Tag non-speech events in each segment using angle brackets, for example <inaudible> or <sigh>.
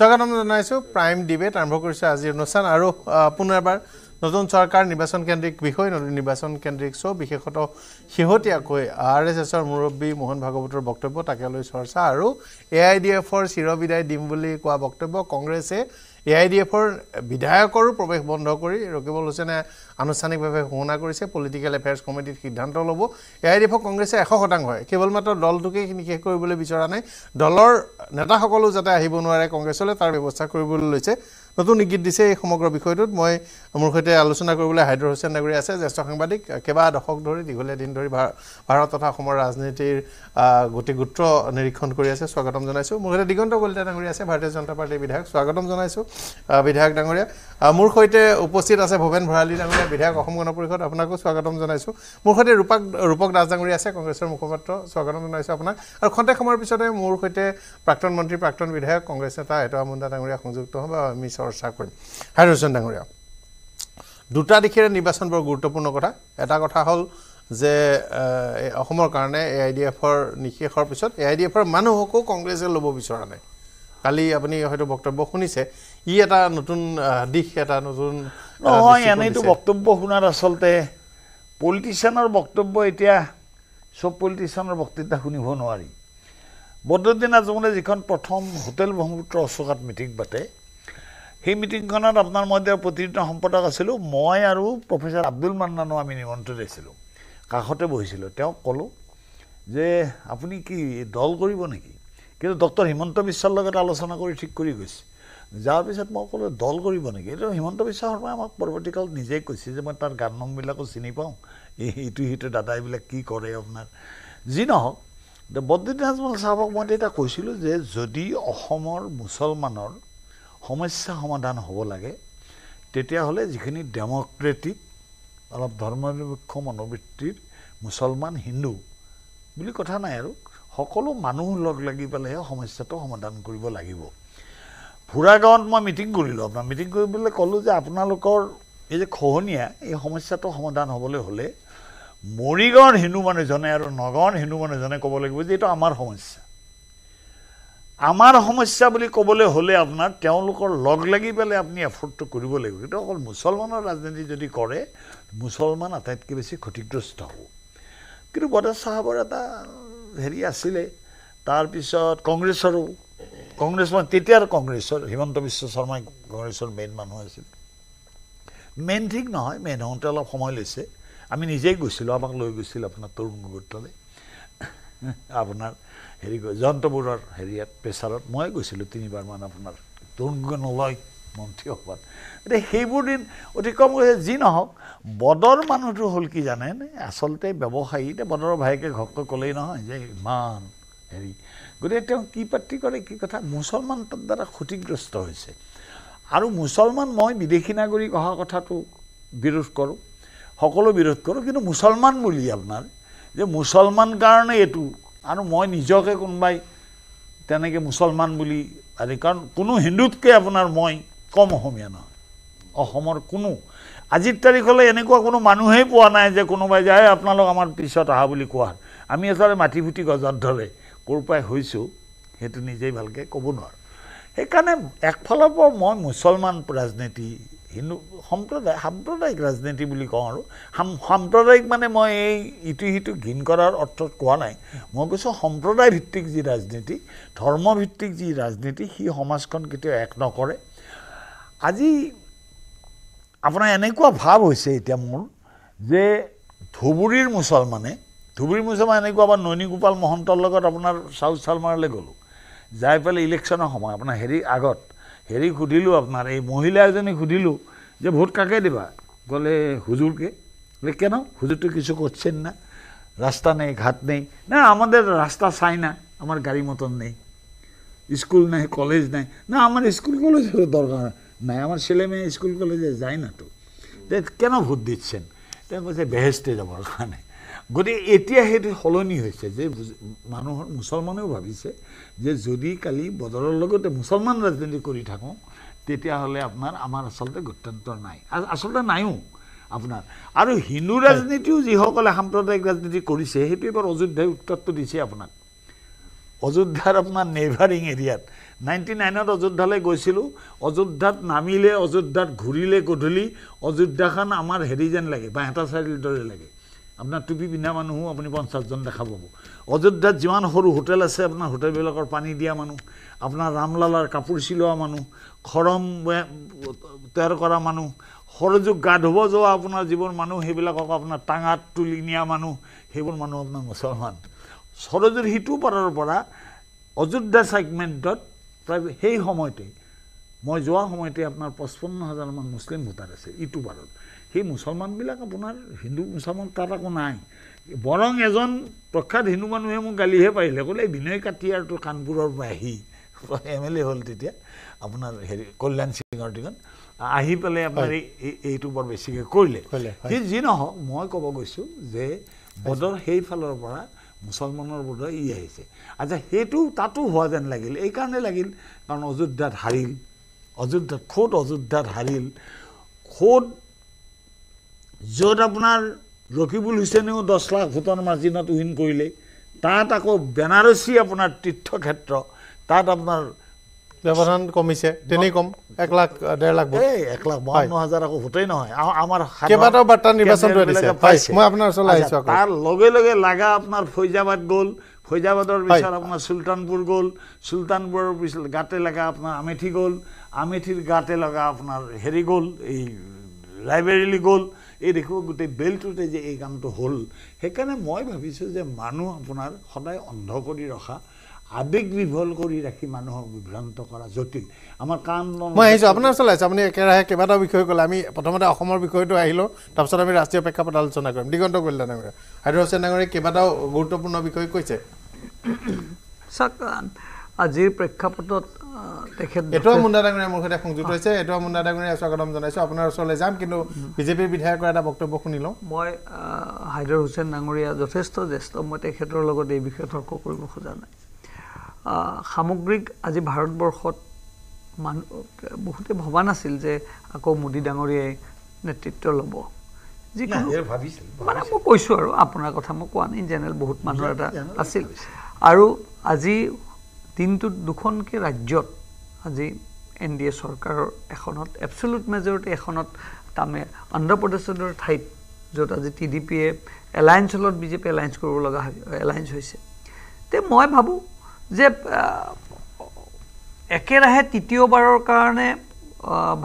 স্বাগতম জানাইছো prime debate আৰম্ভ কৰিছে আজিৰ অনুষ্ঠান আৰু পুনৰ এবাৰ নতুন চৰকাৰ নিৰ্বাচন কেন্দ্ৰিক বিষয় নতুন নিৰ্বাচন কেন্দ্ৰিক শ্ব' বিশেষতঃ শেহতীয়াকৈ আৰ এছ এছৰ মুৰব্বী মোহন ভাগৱতৰ বক্তব্য তাকে লৈ চৰ্চা আৰু এ আই ডি এফৰ চিৰবিদায় দিম বুলি কোৱা বক্তব্য কংগ্ৰেছে এ আই ডি এফৰ বিধায়কৰো প্ৰৱেশ বন্ধ কৰি ৰকিবল হুছেনে আনুষ্ঠানিকভাৱে ঘোষণা কৰিছে পলিটিকেল এফেয়াৰ্ছ কমিটিত সিদ্ধান্ত ল'ব এ আই ডি এফক কংগ্ৰেছে এশ শতাংশ হয় কেৱল মাত্ৰ দলটোকে এইখিনি শেষ কৰিবলৈ বিচৰা নাই দলৰ নেতাসকলো যাতে আহিব নোৱাৰে কংগ্ৰেছলৈ তাৰ ব্যৱস্থা কৰিবলৈ লৈছে নতুন ইংগিত দিছে এই সমগ্ৰ বিষয়টোত মই মোৰ সৈতে আলোচনা কৰিবলৈ হায়দৰ হুছেন নাগৰী আছে জ্যেষ্ঠ সাংবাদিক কেইবা দশক ধৰি দীঘলীয়া দিন ধৰি ভাৰত তথা অসমৰ ৰাজনীতিৰ গোটেই গোত্ৰ নিৰীক্ষণ কৰি আছে স্বাগতম জনাইছোঁ মোৰ সৈতে দিগন্ত কলিতা ডাঙৰীয়া আছে ভাৰতীয় জনতা পাৰ্টীৰ বিধায়ক স্বাগতম জনাইছোঁ বিধায়ক ডাঙৰীয়া মোৰ সৈতে উপস্থিত আছে ভূপেন ভৰালী নামেৰে বিধায়ক অসম গণ পৰিষদ আপোনাকো স্বাগতম জনাইছোঁ মোৰ সৈতে ৰূপাক ৰূপক ডাঙৰীয়া আছে কংগ্ৰেছৰ মুখপাত্ৰ স্বাগতম জনাইছোঁ আপোনাক আৰু খন্তেক সময়ৰ পিছতে মোৰ সৈতে প্ৰাক্তন মন্ত্ৰী প্ৰাক্তন বিধায়ক কংগ্ৰেছ নেতা এটোৱা মুণ্ডা ডাঙৰীয়া সংযুক্ত হ'ব আমি চৰ্চা কৰিম হাই ডাঙৰীয়া দুটা দিশেৰে নিৰ্বাচন বৰ গুৰুত্বপূৰ্ণ কথা এটা কথা হ'ল যে অসমৰ কাৰণে এ আই ডি এফৰ নিশেষৰ পিছত এ আই ডি এফৰ মানুহকো কংগ্ৰেছে ল'ব বিচৰা নাই কালি আপুনি হয়তো বক্তব্য শুনিছে ই এটা নতুন দিশ এটা নতুন নহয় এনেইতো বক্তব্য শুনাত আচলতে পলিটিচিয়ানৰ বক্তব্য এতিয়া চব পলিটিচিয়ানৰ বক্তৃতা শুনিব নোৱাৰি বদ্ৰুদ্দিন আজমলে যিখন প্ৰথম হোটেল ব্ৰহ্মপুত্ৰ অশোকাত মিটিং পাতে সেই মিটিংখনত আপোনাৰ মই এতিয়া প্ৰতিনিধিত্ব সম্পাদক আছিলোঁ মই আৰু প্ৰফেচাৰ আব্দুল মান্নানো আমি নিমন্ত্ৰণ আছিলোঁ কাষতে বহিছিলোঁ তেওঁক ক'লোঁ যে আপুনি কি দল কৰিব নেকি কিন্তু ডক্টৰ হিমন্ত বিশ্বৰ লগত আলোচনা কৰি ঠিক কৰি গৈছে যাৰ পিছত মই ক'লোঁ দল কৰিব নেকি এইটো হিমন্ত বিশ্ব শৰ্মাই আমাক পৰৱৰ্তী কালত নিজেই কৈছে যে মই তাৰ গান নামবিলাকো চিনি পাওঁ এই ইটো সিটো দাদা এইবিলাক কি কৰে আপোনাৰ যি নহওক বদ্ৰীন আজমল চাহাবক মই তেতিয়া কৈছিলোঁ যে যদি অসমৰ মুছলমানৰ সমস্যা সমাধান হ'ব লাগে তেতিয়াহ'লে যিখিনি ডেম'ক্ৰেটিক অলপ ধৰ্মনিৰপেক্ষ মনোবৃত্তিৰ মুছলমান হিন্দু বুলি কথা নাই আৰু সকলো মানুহ লগ লাগি পেলাইহে সমস্যাটো সমাধান কৰিব লাগিব ভুৰা গাঁৱত মই মিটিং কৰিলোঁ আপোনাৰ মিটিং কৰিবলৈ ক'লোঁ যে আপোনালোকৰ এই যে খহনীয়া এই সমস্যাটো সমাধান হ'বলৈ হ'লে মৰিগাঁৱৰ হিন্দু মানুহজনে আৰু নগাঁৱৰ হিন্দু মানুহজনে ক'ব লাগিব যে এইটো আমাৰ সমস্যা আমাৰ সমস্যা বুলি ক'বলৈ হ'লে আপোনাৰ তেওঁলোকৰ লগ লাগি পেলাই আপুনি এফৰ্টটো কৰিব লাগিব কিন্তু অকল মুছলমানৰ ৰাজনীতি যদি কৰে মুছলমান আটাইতকৈ বেছি ক্ষতিগ্ৰস্ত হ'ব কিন্তু বৰদা চাহাবৰ এটা হেৰি আছিলে তাৰপিছত কংগ্ৰেছৰো কংগ্ৰেছ মই তেতিয়াৰ কংগ্ৰেছৰ হিমন্ত বিশ্ব শৰ্মাই কংগ্ৰেছৰ মেইন মানুহ আছিল মেইন ঠিক নহয় মেইন হওঁতে অলপ সময় লৈছে আমি নিজেই গৈছিলোঁ আমাক লৈ গৈছিল আপোনাৰ তৰুণ গগৰ্তালৈ আপোনাৰ হেৰি জয়ন্ত জয়ন্তবোৰৰ হেৰিয়াত প্ৰেছাৰত মই গৈছিলোঁ তিনিবাৰমান আপোনাৰ তৰুণ গগৈ নলয় মন্ত্ৰী সভাত গতিকে সেইবোৰ দিন অতি কম গৈছে যি নহওক বদৰ মানুহটো হ'ল কি জানেনে আচলতে ব্যৱসায়ী এতিয়া বদৰৰ ভায়েকে ঘপকৈ ক'লেই নহয় যে ইমান হেৰি গতিকে তেওঁ কি পাতি কৰে কি কথা মুছলমান তাৰ দ্বাৰা ক্ষতিগ্ৰস্ত হৈছে আৰু মুছলমান মই বিদেশী নাগৰিক অহা কথাটো বিৰোধ কৰোঁ সকলো বিৰোধ কৰোঁ কিন্তু মুছলমান বুলি আপোনাৰ যে মুছলমান কাৰণে এইটো আৰু মই নিজকে কোনোবাই তেনেকৈ মুছলমান বুলি আজি কাৰণ কোনো হিন্দুতকৈ আপোনাৰ মই কম অসমীয়া নহয় অসমৰ কোনো আজিৰ তাৰিখলৈ এনেকুৱা কোনো মানুহেই পোৱা নাই যে কোনোবাই যে যায় আপোনালোক আমাৰ পিছত অহা বুলি কোৱা আমি আচলতে মাটি ফুটি গজত ধৰে ক'ৰ পৰাই হৈছোঁ সেইটো নিজেই ভালকৈ ক'ব নোৱাৰোঁ সেইকাৰণে একফালৰ পৰা মই মুছলমান ৰাজনীতি হিন্দু সম্প্ৰদায় সাম্প্ৰদায়িক ৰাজনীতি বুলি কওঁ আৰু সাম সাম্প্ৰদায়িক মানে মই এই ইটো সিটো ঘিন কৰাৰ অৰ্থত কোৱা নাই মই কৈছোঁ সম্প্ৰদায়ভিত্তিক যি ৰাজনীতি ধৰ্মভিত্তিক যি ৰাজনীতি সি সমাজখন কেতিয়াও এক নকৰে আজি আপোনাৰ এনেকুৱা ভাৱ হৈছে এতিয়া মোৰ যে ধুবুৰীৰ মুছলমানে ধুবুৰী মুছলমানে এনেকুৱা বা নৈনীগোপাল মহন্তৰ লগত আপোনাৰ চাউথ চালমাৰলৈ গ'লোঁ যাই পেলাই ইলেকশ্যনৰ সময় আপোনাৰ হেৰি আগত হেৰি সুধিলোঁ আপোনাৰ এই মহিলা এজনীক সুধিলোঁ যে ভোট কাকে দিবা গ'লে হুজুৰকে বোলে কেন হুজুৰটো কিছু করছেন না ৰাস্তা নাই ঘাট নেই না আমাদের ৰাস্তা চাই না আমাৰ গাড়ী মটৰ নাই স্কুল নাই কলেজ নাই না আমাৰ স্কুল কলেজৰ দৰকাৰ নাই আমাৰ ছেলে মেয়ে স্কুল কলেজে যায় না তো কেন ভোট দিচ্ছেন কৈছে বেহেষ্টে যাবৰ কাৰণে গতিকে এতিয়া সেইটো সলনি হৈছে যে মানুহৰ মুছলমানেও ভাবিছে যে যদি কালি বদৰৰ লগতে মুছলমান ৰাজনীতি কৰি থাকোঁ তেতিয়াহ'লে আপোনাৰ আমাৰ আচলতে গণতন্ত্ৰ নাই আচলতে নায়ো আপোনাৰ আৰু হিন্দু ৰাজনীতিও যিসকলে সাম্প্ৰদায়িক ৰাজনীতি কৰিছে সেইটো এবাৰ অযোধ্যাই উত্তৰটো দিছে আপোনাক অযোধ্যাৰ আপোনাৰ নেভাৰিং এৰিয়াত নাইণ্টি নাইনত অযোধ্যালৈ গৈছিলোঁ অযোধ্যাত নামিলে অযোধ্যাত ঘূৰিলে গধূলি অযোধ্যাখন আমাৰ হেৰি যেন লাগে বাঁহেতা চাৰিআলিৰ দৰে লাগে আপোনাৰ টুপি পিন্ধা মানুহো আপুনি পঞ্চাছজন দেখা পাব অযোধ্যাত যিমান সৰু হোটেল আছে আপোনাৰ হোটেলবিলাকৰ পানী দিয়া মানুহ আপোনাৰ ৰামলালাৰ কাপোৰ চিলোৱা মানুহ খৰম তৈয়াৰ কৰা মানুহ সৰযোগ গা ধুব যোৱা আপোনাৰ যিবোৰ মানুহ সেইবিলাকক আপোনাৰ টাঙাত তুলি নিয়া মানুহ সেইবোৰ মানুহ আপোনাৰ মুছলমান সৰযোৰ সিটো পাৰৰ পৰা অযোধ্যা ছেগমেণ্টত প্ৰায় সেই সময়তে মই যোৱা সময়তে আপোনাৰ পঁচপন্ন হাজাৰমান মুছলিম ভোটাৰ আছে ইটো পাৰত সেই মুছলমানবিলাক আপোনাৰ হিন্দু মুছলমান তাত আকৌ নাই বৰং এজন প্ৰখ্যাত হিন্দু মানুহে মোক গালিহে পাৰিলে ক'লে এই বিনয় কাটি আৰু তোৰ কাণপুৰৰ পৰা আহি এম এল এ হ'ল তেতিয়া আপোনাৰ হেৰি কল্যাণ সিঙৰ টিকন আহি পেলাই আপোনাৰ এই এইটো বৰ বেছিকৈ কৰিলে সেই যি নহওক মই ক'ব গৈছোঁ যে বদৰ সেইফালৰ পৰা মুছলমানৰ বদৰ ই আহিছে আচ্ছা সেইটো তাতো হোৱা যেন লাগিল এইকাৰণে লাগিল কাৰণ অযোধ্যাত হাৰিল অযোধ্যাত খোদ অযোধ্যাত হাৰিল ক'ত য'ত আপোনাৰ ৰকিবুল হুছেইনেও দহ লাখ ভোটৰ মাৰ্জিনত উইন কৰিলে তাত আকৌ বেনাৰসী আপোনাৰ তীৰ্থক্ষেত্ৰ তাত আপোনাৰ ব্যৱধান কমিছে তেনেই কম এক লাখ ডেৰ লাখ এই এক লাখ বাৱন্ন হাজাৰ আকৌ ভোটেই নহয় আমাৰ কেইবাটাও বাৰ্তা নিৰ্বাচন মই আপোনাৰ ওচৰলৈ আহিছোঁ তাৰ লগে লগে লাগা আপোনাৰ ফৈজাবাদ গ'ল ফৈজাবাদৰ পিছত আপোনাৰ চুলতানপুৰ গ'ল চুলতানপুৰৰ পিছত গাতে লগা আপোনাৰ আমেথি গ'ল আমেথিৰ গাতে লগা আপোনাৰ হেৰি গ'ল এই লাইব্ৰেৰীলৈ গ'ল এই দেখুৱা গোটেই বেলটোতে যে এই কামটো হ'ল সেইকাৰণে মই ভাবিছোঁ যে মানুহ আপোনাৰ সদায় অন্ধ কৰি ৰখা আৱেগ বিভল কৰি ৰাখি মানুহক বিভ্ৰান্ত কৰা জটিল আমাৰ কাম মই আহিছোঁ আপোনাৰ ওচৰলৈ আছে আপুনি একেৰাহে কেইবাটাও বিষয় ক'লে আমি প্ৰথমতে অসমৰ বিষয়টো আহিলোঁ তাৰপিছত আমি ৰাষ্ট্ৰীয় প্ৰেক্ষাপট আলোচনা কৰিম দিগন্ত কল্যাণ ডাঙৰীয়া হায়দৰ হোচেন ডাঙৰে কেইবাটাও গুৰুত্বপূৰ্ণ বিষয় কৈছে আজিৰ প্ৰেক্ষাপটত এটোৱা মুণ্ডা ডাঙৰীয়া মোৰ সৈতে সংযুক্ত হৈছে এটোৱা মুণ্ডা ডাঙৰীয়া স্বাগতম জনাইছোঁ আপোনাৰ ওচৰলৈ যাম কিন্তু বিজেপিৰ বিধায়কৰ এটা বক্তব্য শুনি লওঁ মই হায়দৰ হুছেন ডাঙৰীয়া যথেষ্ট জ্যেষ্ঠ মই তেখেতৰ লগত এই বিষয়ে তৰ্ক কৰিব খোজা নাই সামগ্ৰিক আজি ভাৰতবৰ্ষত মানুহ বহুতে ভবা নাছিল যে আকৌ মোদী ডাঙৰীয়াই নেতৃত্ব ল'ব যিকোনো মানে মই কৈছোঁ আৰু আপোনাৰ কথা মই কোৱা নাই ইন জেনেৰেল বহুত মানুহৰ এটা আছিল আৰু আজি দিনটোত দুখনকে ৰাজ্যত আজি এন ডি এ চৰকাৰৰ এখনত এপচলুট মেজৰিটি এখনত তামে অন্ধ্ৰপ্ৰদেশৰ ঠাইত য'ত আজি টি ডি পিয়ে এলায়েঞ্চ হলত বিজেপি এলায়েঞ্চ কৰিব লগা এলায়েঞ্চ হৈছে তে মই ভাবোঁ যে একেৰাহে তৃতীয়বাৰৰ কাৰণে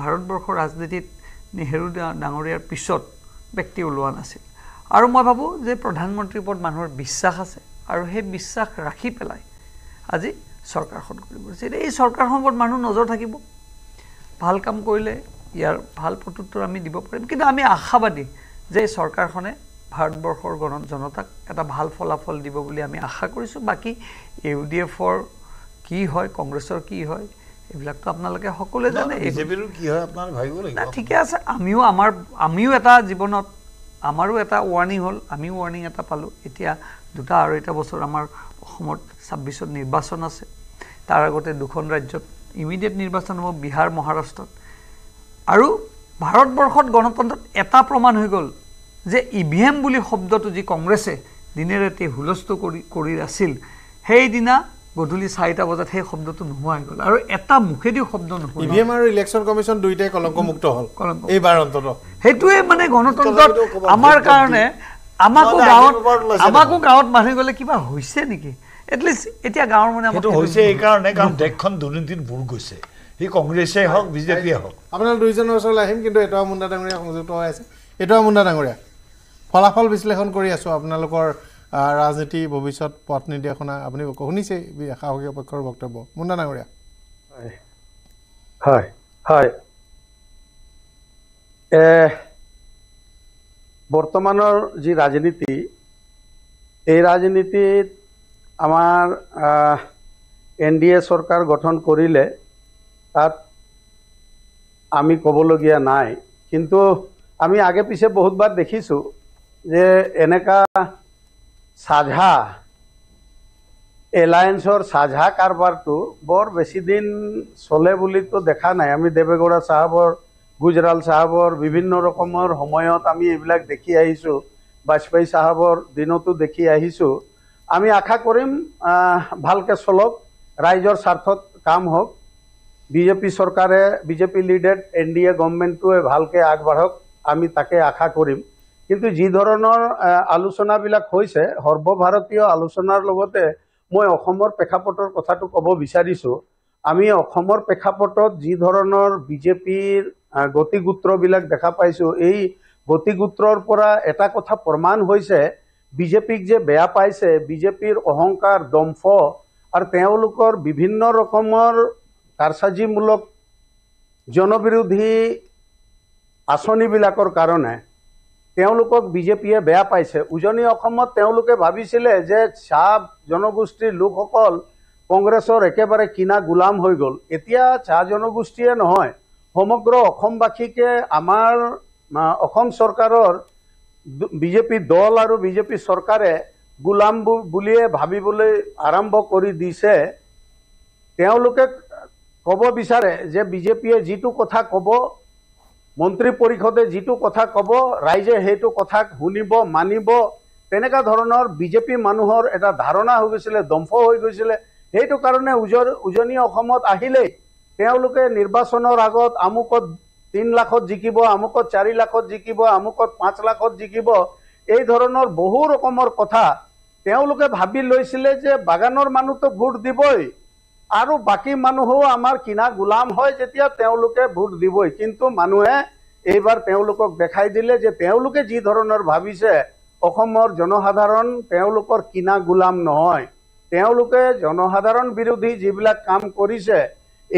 ভাৰতবৰ্ষৰ ৰাজনীতিত নেহেৰু ডাঙৰীয়াৰ পিছত ব্যক্তি ওলোৱা নাছিল আৰু মই ভাবোঁ যে প্ৰধানমন্ত্ৰীৰ ওপৰত মানুহৰ বিশ্বাস আছে আৰু সেই বিশ্বাস ৰাখি পেলাই আজি চৰকাৰখন কৰিব এতিয়া এই চৰকাৰখনৰ ওপৰত মানুহ নজৰ থাকিব ভাল কাম কৰিলে ইয়াৰ ভাল প্ৰত্যুত্তৰ আমি দিব পাৰিম কিন্তু আমি আশাবাদী যে এই চৰকাৰখনে ভাৰতবৰ্ষৰ গণ জনতাক এটা ভাল ফলাফল দিব বুলি আমি আশা কৰিছোঁ বাকী ইউ ডি এফৰ কি হয় কংগ্ৰেছৰ কি হয় এইবিলাকতো আপোনালোকে সকলোৱে জানে ঠিকে আছে আমিও আমাৰ আমিও এটা জীৱনত আমাৰো এটা ৱাৰ্ণিং হ'ল আমিও ৱাৰ্ণিং এটা পালোঁ এতিয়া দুটা আঢ়ৈটা বছৰ আমাৰ অসমত ছাব্বিছত নিৰ্বাচন আছে তাৰ আগতে দুখন ৰাজ্যত ইমিডিয়েট নিৰ্বাচন হ'ব বিহাৰ মহাৰাষ্ট্ৰত আৰু ভাৰতবৰ্ষত গণতন্ত্ৰত এটা প্ৰমাণ হৈ গ'ল যে ই ভি এম বুলি শব্দটো যি কংগ্ৰেছে দিনে ৰাতি হুলস্থ কৰি কৰি আছিল সেইদিনা গধূলি চাৰিটা বজাত সেই শব্দটো নোহোৱাই গ'ল আৰু এটা মুখেদি শব্দ e সেইটোৱে মানে গণতন্ত্ৰত আমাৰ কাৰণে আমাকো গাঁৱত আমাকো গাঁৱত মানুহ গ'লে কিবা হৈছে নেকি এটলিষ্ট এতিয়া গাঁৱৰ মানে হৈছে এইকাৰণে কাৰণ দেশখন দুৰ্নীতিত বুৰ গৈছে সি কংগ্ৰেছে হওক বিজেপিয়ে হওক আপোনাৰ দুইজনৰ ওচৰলৈ আহিম কিন্তু এটোৱা মুণ্ডা ডাঙৰীয়া সংযুক্ত হৈ আছে এটোৱা মুণ্ডা ডাঙৰীয়া ফলাফল বিশ্লেষণ কৰি আছোঁ আপোনালোকৰ ৰাজনীতি ভৱিষ্যত পথ নিৰ্দেশনা আপুনি শুনিছে শাসকীয় পক্ষৰ বক্তব্য মুণ্ডা নাগৰীয়া বৰ্তমানৰ যি ৰাজনীতি এই ৰাজনীতিত আমাৰ এন ডি এ চৰকাৰ গঠন কৰিলে তাত আমি ক'বলগীয়া নাই কিন্তু আমি আগে পিছে বহুতবাৰ দেখিছোঁ যে এনেকুৱা সাঝা এলায়েন্সৰ সাঝা কাৰবাৰটো বৰ বেছিদিন চলে বুলিতো দেখা নাই আমি দেৱেগৌড়া চাহাবৰ গুজৰাল চাহাবৰ বিভিন্ন ৰকমৰ সময়ত আমি এইবিলাক দেখি আহিছোঁ বাজপেয়ী চাহাবৰ দিনতো দেখি আহিছোঁ আমি আশা কৰিম ভালকৈ চলক ৰাইজৰ স্বাৰ্থত কাম হওক বিজেপি চৰকাৰে BJP leader N D A গভমেণ্টটোৱে ভালকৈ আগবাঢ়ক আমি তাকে আশা কৰিম কিন্তু যি ধৰণৰ আলোচনাবিলাক হৈছে সৰ্বভাৰতীয় আলোচনাৰ লগতে মই অসমৰ প্ৰেক্ষাপটৰ কথাটো ক'ব বিচাৰিছোঁ আমি অসমৰ প্ৰেক্ষাপটত যি যিধৰণৰ বিজেপিৰ গতিগোত্ৰবিলাক দেখা পাইছোঁ এই গতিগোত্ৰৰ পৰা এটা কথা প্ৰমাণ হৈছে বিজেপিক যে বেয়া পাইছে বিজেপিৰ অহংকাৰ দম্ফ আৰু তেওঁলোকৰ বিভিন্ন ৰকমৰ কাৰচাজিমূলক জনবিৰোধী আঁচনিবিলাকৰ কাৰণে তেওঁলোকক বিজেপিয়ে বেয়া পাইছে উজনি অসমত তেওঁলোকে ভাবিছিলে যে চাহ জনগোষ্ঠীৰ লোকসকল কংগ্ৰেছৰ একেবাৰে কিনা গোলাম হৈ গ'ল এতিয়া চাহ জনগোষ্ঠীয়ে নহয় সমগ্ৰ অসমবাসীকে আমাৰ অসম চৰকাৰৰ বিজেপি দল আৰু বিজেপি চৰকাৰে গোলাম বুলিয়ে ভাবিবলৈ আৰম্ভ কৰি দিছে তেওঁলোকে ক'ব বিচাৰে যে বিজেপিয়ে যিটো কথা ক'ব মন্ত্ৰী পৰিষদে যিটো কথা ক'ব ৰাইজে সেইটো কথাক শুনিব মানিব তেনেকুৱা ধৰণৰ বিজেপি মানুহৰ এটা ধাৰণা হৈ গৈছিলে দম্ফ হৈ গৈছিলে সেইটো কাৰণে উজৰ উজনি অসমত আহিলেই তেওঁলোকে নিৰ্বাচনৰ আগত আমুকত তিনি লাখত জিকিব আমুকত চাৰি লাখত জিকিব আমুকত পাঁচ লাখত জিকিব এই ধৰণৰ বহু ৰকমৰ কথা তেওঁলোকে ভাবি লৈছিলে যে বাগানৰ মানুহটো ভোট দিবই আৰু বাকী মানুহো আমাৰ কিনা গোলাম হয় যেতিয়া তেওঁলোকে ভোট দিবই কিন্তু মানুহে এইবাৰ তেওঁলোকক দেখাই দিলে যে তেওঁলোকে যি ধৰণৰ ভাবিছে অসমৰ জনসাধাৰণ তেওঁলোকৰ কিনা গোলাম নহয় তেওঁলোকে জনসাধাৰণ বিৰোধী যিবিলাক কাম কৰিছে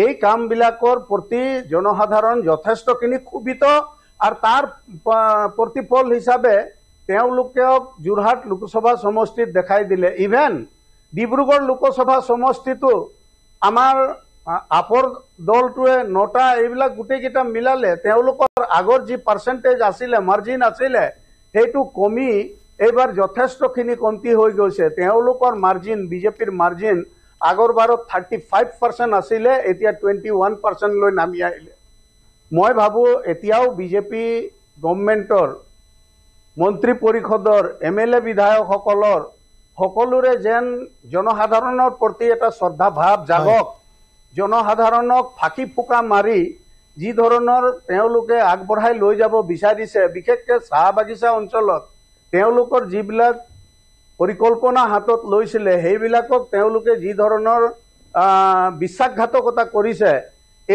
এই কামবিলাকৰ প্ৰতি জনসাধাৰণ যথেষ্টখিনি ক্ষোভিত আৰু তাৰ প্ৰতিফল হিচাপে তেওঁলোকক যোৰহাট লোকসভা সমষ্টিত দেখাই দিলে ইভেন ডিব্ৰুগড় লোকসভা সমষ্টিতো আমাৰ আপৰ দলটোৱে নটা এইবিলাক গোটেইকেইটা মিলালে তেওঁলোকৰ আগৰ যি পাৰ্চেণ্টেজ আছিলে মাৰ্জিন আছিলে সেইটো কমি এইবাৰ যথেষ্টখিনি কমতি হৈ গৈছে তেওঁলোকৰ মাৰ্জিন বিজেপিৰ মাৰ্জিন আগৰ বাৰত থাৰ্টি ফাইভ পাৰ্চেণ্ট আছিলে এতিয়া টুৱেণ্টি ওৱান পাৰ্চেণ্টলৈ নামি আহিলে মই ভাবোঁ এতিয়াও বিজেপি গভমেণ্টৰ মন্ত্ৰী পৰিষদৰ এম এল এ বিধায়কসকলৰ সকলোৰে যেন জনসাধাৰণৰ প্ৰতি এটা শ্ৰদ্ধা ভাৱ জাগক জনসাধাৰণক ফাঁকি ফুকা মাৰি যি ধৰণৰ তেওঁলোকে আগবঢ়াই লৈ যাব বিচাৰিছে বিশেষকৈ চাহ বাগিচা অঞ্চলত তেওঁলোকৰ যিবিলাক পৰিকল্পনা হাতত লৈছিলে সেইবিলাকক তেওঁলোকে যি ধৰণৰ বিশ্বাসঘাতকতা কৰিছে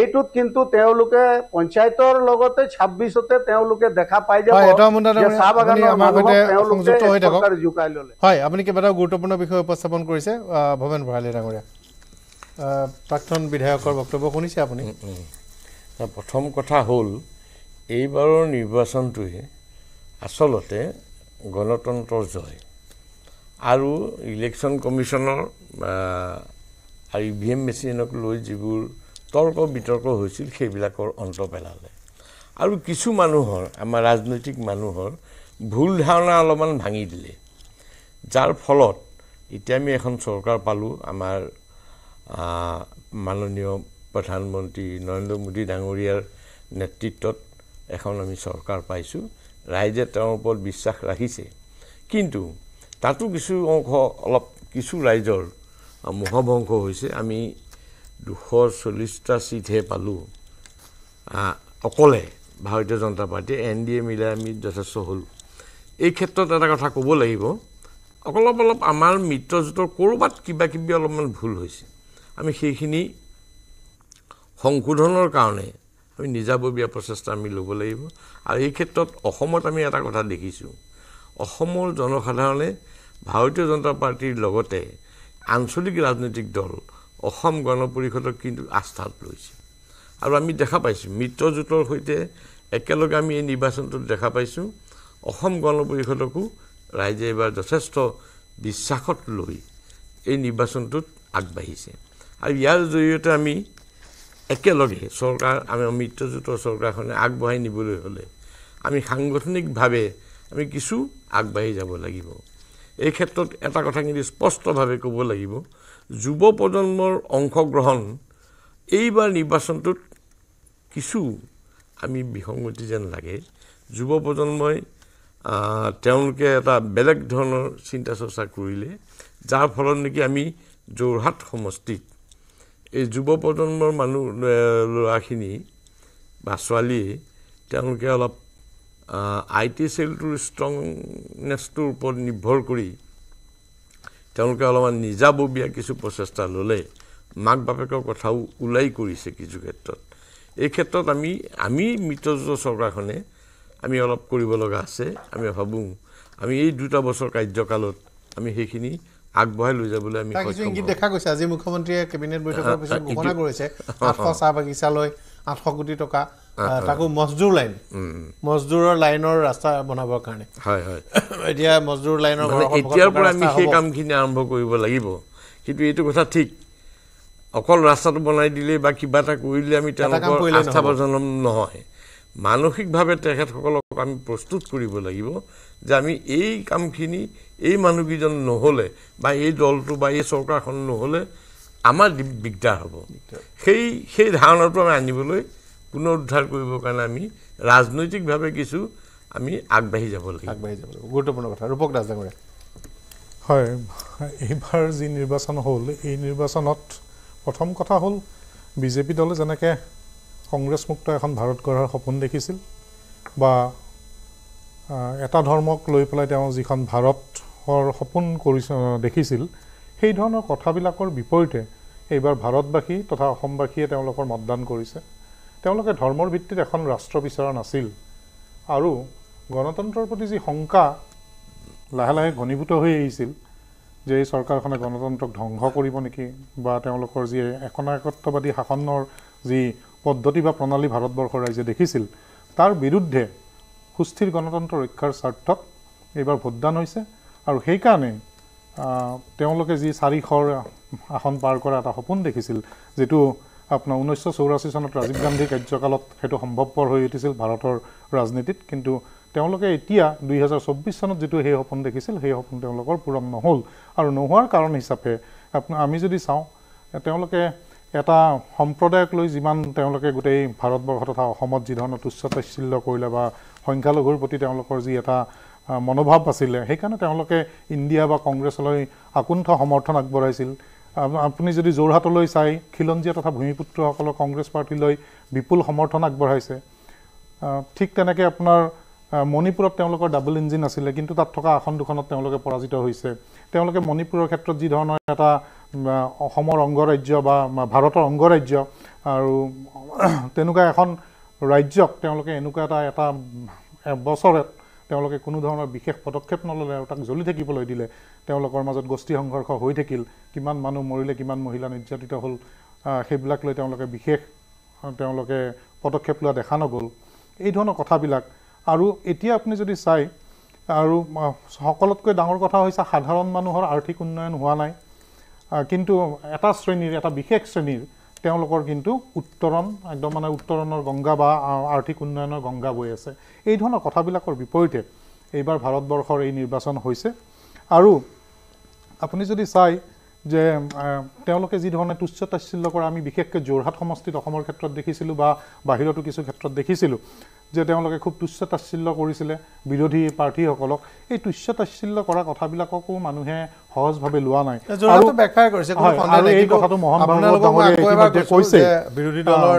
এইটোত কিন্তু তেওঁলোকে পঞ্চায়তৰ লগতে ছাব্বিছতে তেওঁলোকে দেখা পাই যাবটা গুৰুত্বপূৰ্ণ বিষয় উপস্থাপন কৰিছে ভৱেন ভৰালী ডাঙৰীয়া প্ৰাক্তন বিধায়কৰ বক্তব্য শুনিছে আপুনি প্ৰথম কথা হ'ল এইবাৰৰ নিৰ্বাচনটোৱে আচলতে গণতন্ত্ৰৰ জয় আৰু ইলেকশ্যন কমিশ্যনৰ আৰু ই ভি এম মেচিনক লৈ যিবোৰ তৰ্ক বিতৰ্ক হৈছিল সেইবিলাকৰ অন্ত পেলালে আৰু কিছু মানুহৰ আমাৰ ৰাজনৈতিক মানুহৰ ভুল ধাৰণা অলপমান ভাঙি দিলে যাৰ ফলত এতিয়া আমি এখন চৰকাৰ পালোঁ আমাৰ মাননীয় প্ৰধানমন্ত্ৰী নৰেন্দ্ৰ মোদী ডাঙৰীয়াৰ নেতৃত্বত এখন আমি চৰকাৰ পাইছোঁ ৰাইজে তেওঁৰ ওপৰত বিশ্বাস ৰাখিছে কিন্তু তাতো কিছু অংশ অলপ কিছু ৰাইজৰ মোহভংগ হৈছে আমি দুশ চল্লিছটা ছিটহে পালোঁ অকলে ভাৰতীয় জনতা পাৰ্টীয়ে এন ডি এ মিলাই আমি যথেষ্ট হ'ল এই ক্ষেত্ৰত এটা কথা ক'ব লাগিব অলপ অলপ আমাৰ মিত্ৰজোঁটৰ ক'ৰবাত কিবা কিবি অলপমান ভুল হৈছে আমি সেইখিনি সংশোধনৰ কাৰণে আমি নিজাববীয়া প্ৰচেষ্টা আমি ল'ব লাগিব আৰু এই ক্ষেত্ৰত অসমত আমি এটা কথা দেখিছোঁ অসমৰ জনসাধাৰণে ভাৰতীয় জনতা পাৰ্টীৰ লগতে আঞ্চলিক ৰাজনৈতিক দল অসম গণ পৰিষদক কিন্তু আস্থাত লৈছে আৰু আমি দেখা পাইছোঁ মিত্ৰজোঁটৰ সৈতে একেলগে আমি এই নিৰ্বাচনটোত দেখা পাইছোঁ অসম গণ পৰিষদকো ৰাইজে এইবাৰ যথেষ্ট বিশ্বাসত লৈ এই নিৰ্বাচনটোত আগবাঢ়িছে আৰু ইয়াৰ জৰিয়তে আমি একেলগে চৰকাৰ আমি মিত্ৰজোঁটৰ চৰকাৰখনে আগবঢ়াই নিবলৈ হ'লে আমি সাংগঠনিকভাৱে আমি কিছু আগবাঢ়ি যাব লাগিব এই ক্ষেত্ৰত এটা কথা কিন্তু স্পষ্টভাৱে ক'ব লাগিব যুৱ প্ৰজন্মৰ অংশগ্ৰহণ এইবাৰ নিৰ্বাচনটোত কিছু আমি বিসংগতি যেন লাগে যুৱ প্ৰজন্মই তেওঁলোকে এটা বেলেগ ধৰণৰ চিন্তা চৰ্চা কৰিলে যাৰ ফলত নেকি আমি যোৰহাট সমষ্টিত এই যুৱ প্ৰজন্মৰ মানুহ ল'ৰাখিনি বা ছোৱালীয়ে তেওঁলোকে অলপ আই টি চেলটোৰ ষ্ট্ৰংনেছটোৰ ওপৰত নিৰ্ভৰ কৰি তেওঁলোকে অলপমান নিজাববীয়া কিছু প্ৰচেষ্টা ল'লে মাক বাপেকৰ কথাও ওলাই কৰিছে কিছু ক্ষেত্ৰত এই ক্ষেত্ৰত আমি আমি মিত্ৰজোঁটৰ চৰকাৰখনে আমি অলপ কৰিব লগা আছে আমি ভাবোঁ আমি এই দুটা বছৰ কাৰ্যকালত আমি সেইখিনি আগবঢ়াই লৈ যাবলৈ আমি ইংগিত দেখা গৈছে আজি মুখ্যমন্ত্ৰীয়ে কেবিনেট বৈঠকৰ <laughs> পিছত ঘোষণা কৰিছে আঠশ চাহ বাগিচালৈ আঠশ কোটি টকা তাকো মজদুৰ লাইন মজদুৰৰ লাইনৰ ৰাস্তা বনাবৰ কাৰণে <laughs> এতিয়া মজদুৰ লাইনৰ এতিয়াৰ পৰা আমি সেই কামখিনি আৰম্ভ কৰিব লাগিব কিন্তু এইটো কথা ঠিক অকল ৰাস্তাটো বনাই দিলেই বা কিবা এটা কৰি দিলে আমি তেওঁলোকৰ আস্থা প্ৰজনম নহয় মানসিকভাৱে তেখেতসকলক আমি প্ৰস্তুত কৰিব লাগিব যে আমি এই কামখিনি এই মানুহকেইজন নহ'লে বা এই দলটো বা এই চৰকাৰখন নহ'লে আমাৰ দিগদাৰ হ'ব সেই সেই ধাৰণাটো আমি আনিবলৈ পুনৰুদ্ধাৰ কৰিবৰ কাৰণে আমি ৰাজনৈতিকভাৱে কিছু আমি আগবাঢ়ি যাব লাগিব আগবাঢ়ি যাব লাগিব গুৰুত্বপূৰ্ণ কথা ৰূপক দাস ডাঙৰীয়া হয় এইবাৰ যি নিৰ্বাচন হ'ল এই নিৰ্বাচনত প্ৰথম কথা হ'ল বিজেপি দলে যেনেকৈ কংগ্ৰেছমুক্ত এখন ভাৰত গঢ়াৰ সপোন দেখিছিল বা এটা ধৰ্মক লৈ পেলাই তেওঁ যিখন ভাৰতৰ সপোন কৰি দেখিছিল সেই ধৰণৰ কথাবিলাকৰ বিপৰীতে এইবাৰ ভাৰতবাসী তথা অসমবাসীয়ে তেওঁলোকৰ মতদান কৰিছে তেওঁলোকে ধৰ্মৰ ভিত্তিত এখন ৰাষ্ট্ৰ বিচৰা নাছিল আৰু গণতন্ত্ৰৰ প্ৰতি যি শংকা লাহে লাহে ঘনীভূত হৈ আহিছিল যে এই চৰকাৰখনে গণতন্ত্ৰক ধ্বংস কৰিব নেকি বা তেওঁলোকৰ যি একনায়কত্ববাদী শাসনৰ যি পদ্ধতি বা প্ৰণালী ভাৰতবৰ্ষৰ ৰাইজে দেখিছিল তাৰ বিৰুদ্ধে সুস্থিৰ গণতন্ত্ৰ ৰক্ষাৰ স্বাৰ্থত এইবাৰ ভোটদান হৈছে আৰু সেইকাৰণে তেওঁলোকে যি চাৰিশৰ আসন পাৰ কৰা এটা সপোন দেখিছিল যিটো আপোনাৰ ঊনৈছশ চৌৰাশী চনত ৰাজীৱ গান্ধীৰ কাৰ্যকালত সেইটো সম্ভৱপৰ হৈ উঠিছিল ভাৰতৰ ৰাজনীতিত কিন্তু তেওঁলোকে এতিয়া দুই হাজাৰ চৌব্বিছ চনত যিটো সেই সপোন দেখিছিল সেই সপোন তেওঁলোকৰ পূৰণ নহ'ল আৰু নোহোৱাৰ কাৰণ হিচাপে আপোনাৰ আমি যদি চাওঁ তেওঁলোকে এটা সম্প্ৰদায়ক লৈ যিমান তেওঁলোকে গোটেই ভাৰতবৰ্ষ তথা অসমত যিধৰণৰ ধৰণৰ তুচ্ছতাচিল্য কৰিলে বা সংখ্যালঘুৰ প্ৰতি তেওঁলোকৰ যি এটা মনোভাৱ আছিলে সেইকাৰণে তেওঁলোকে ইণ্ডিয়া বা কংগ্ৰেছলৈ আকুণ্ঠ সমৰ্থন আগবঢ়াইছিল আপুনি যদি যোৰহাটলৈ চাই খিলঞ্জীয়া তথা ভূমিপুত্ৰসকলৰ কংগ্ৰেছ পাৰ্টীলৈ বিপুল সমৰ্থন আগবঢ়াইছে ঠিক তেনেকৈ আপোনাৰ মণিপুৰত তেওঁলোকৰ ডাবল ইঞ্জিন আছিলে কিন্তু তাত থকা আসন দুখনত তেওঁলোকে পৰাজিত হৈছে তেওঁলোকে মণিপুৰৰ ক্ষেত্ৰত যি ধৰণৰ এটা অসমৰ অংগৰাজ্য বা ভাৰতৰ অংগৰাজ্য আৰু <clears throat> তেনেকুৱা এখন ৰাজ্যক তেওঁলোকে এনেকুৱা এটা এটা বছৰত তেওঁলোকে কোনো ধৰণৰ বিশেষ পদক্ষেপ নল'লে আৰু তাক জ্বলি থাকিবলৈ দিলে তেওঁলোকৰ মাজত গোষ্ঠী সংঘৰ্ষ হৈ থাকিল কিমান মানুহ মৰিলে কিমান মহিলা নিৰ্যাতিত হ'ল সেইবিলাক লৈ তেওঁলোকে বিশেষ তেওঁলোকে পদক্ষেপ লোৱা দেখা নগ'ল এই ধৰণৰ কথাবিলাক আৰু এতিয়া আপুনি যদি চাই আৰু সকলোতকৈ ডাঙৰ কথা হৈছে সাধাৰণ মানুহৰ আৰ্থিক উন্নয়ন হোৱা নাই কিন্তু এটা শ্ৰেণীৰ এটা বিশেষ শ্ৰেণীৰ তেওঁলোকৰ কিন্তু উত্তৰণ একদম মানে উত্তৰণৰ গংগা বা আৰ্থিক উন্নয়নৰ গংগা বৈ আছে এই ধৰণৰ কথাবিলাকৰ বিপৰীতে এইবাৰ ভাৰতবৰ্ষৰ এই নিৰ্বাচন হৈছে আৰু আপুনি যদি চায় যে তেওঁলোকে যিধৰণে তুচ্ছ তাচ্ছিল্য কৰা আমি বিশেষকৈ যোৰহাট সমষ্টিত অসমৰ ক্ষেত্ৰত দেখিছিলোঁ বা বাহিৰতো কিছু ক্ষেত্ৰত দেখিছিলোঁ যে তেওঁলোকে খুব তুচ্ছ তাচ্ছিল্য কৰিছিলে বিৰোধী প্ৰাৰ্থীসকলক এই তুচ্ছ তাচ্ছিল্য কৰা কথাবিলাককো মানুহে সহজভাৱে লোৱা নাই কৈছে বিৰোধী দলৰ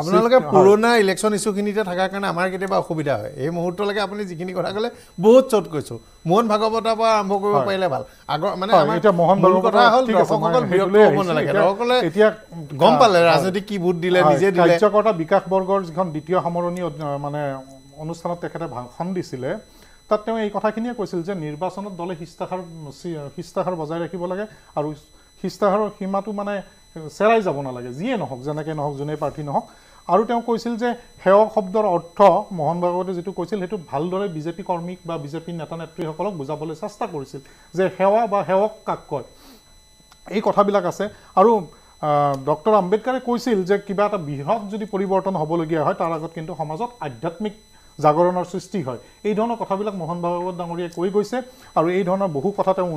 আপোনালোকে পুৰণা ইলেকশ্যন ইস্যুখিনিতে থকাৰ কাৰণে আমাৰ কেতিয়াবা অসুবিধা হয় এই মুহূৰ্তলৈকে আপুনি যিখিনি কথা ক'লে বহুত চট কৈছোঁ মোহন ভাগৱতৰ পৰা আৰম্ভ কৰিব পাৰিলে ভাল আগৰ মানে এতিয়া গম পালে ৰাজনৈতিক কি ভোট দিলে নিজে কাৰ্যকৰ্তা বিকাশ বৰ্গৰ যিখন দ্বিতীয় সামৰণি মানে অনুষ্ঠানত তেখেতে ভাষণ দিছিলে তাত তেওঁ এই কথাখিনিয়ে কৈছিল যে নিৰ্বাচনত দলে শিষ্টাসাৰ শিষ্টাসাৰ বজাই ৰাখিব লাগে আৰু শিষ্টাসাৰৰ সীমাটো মানে চেৰাই যাব নালাগে যিয়ে নহওক যেনেকৈ নহওক যোনেই প্ৰাৰ্থী নহওক আৰু তেওঁ কৈছিল যে সেৱক শব্দৰ অৰ্থ মোহন ভাগৱতে যিটো কৈছিল সেইটো ভালদৰে বিজেপি কৰ্মীক বা বিজেপিৰ নেতা নেত্ৰীসকলক বুজাবলৈ চেষ্টা কৰিছিল যে সেৱা বা সেৱক কাক কয় এই কথাবিলাক আছে আৰু ডক্টৰ আম্বেদকাৰে কৈছিল যে কিবা এটা বৃহৎ যদি পৰিৱৰ্তন হ'বলগীয়া হয় তাৰ আগত কিন্তু সমাজত আধ্যাত্মিক জাগৰণৰ সৃষ্টি হয় এই ধৰণৰ কথাবিলাক মোহন ভাগৱত ডাঙৰীয়াই কৈ গৈছে আৰু এই ধৰণৰ বহু কথা তেওঁ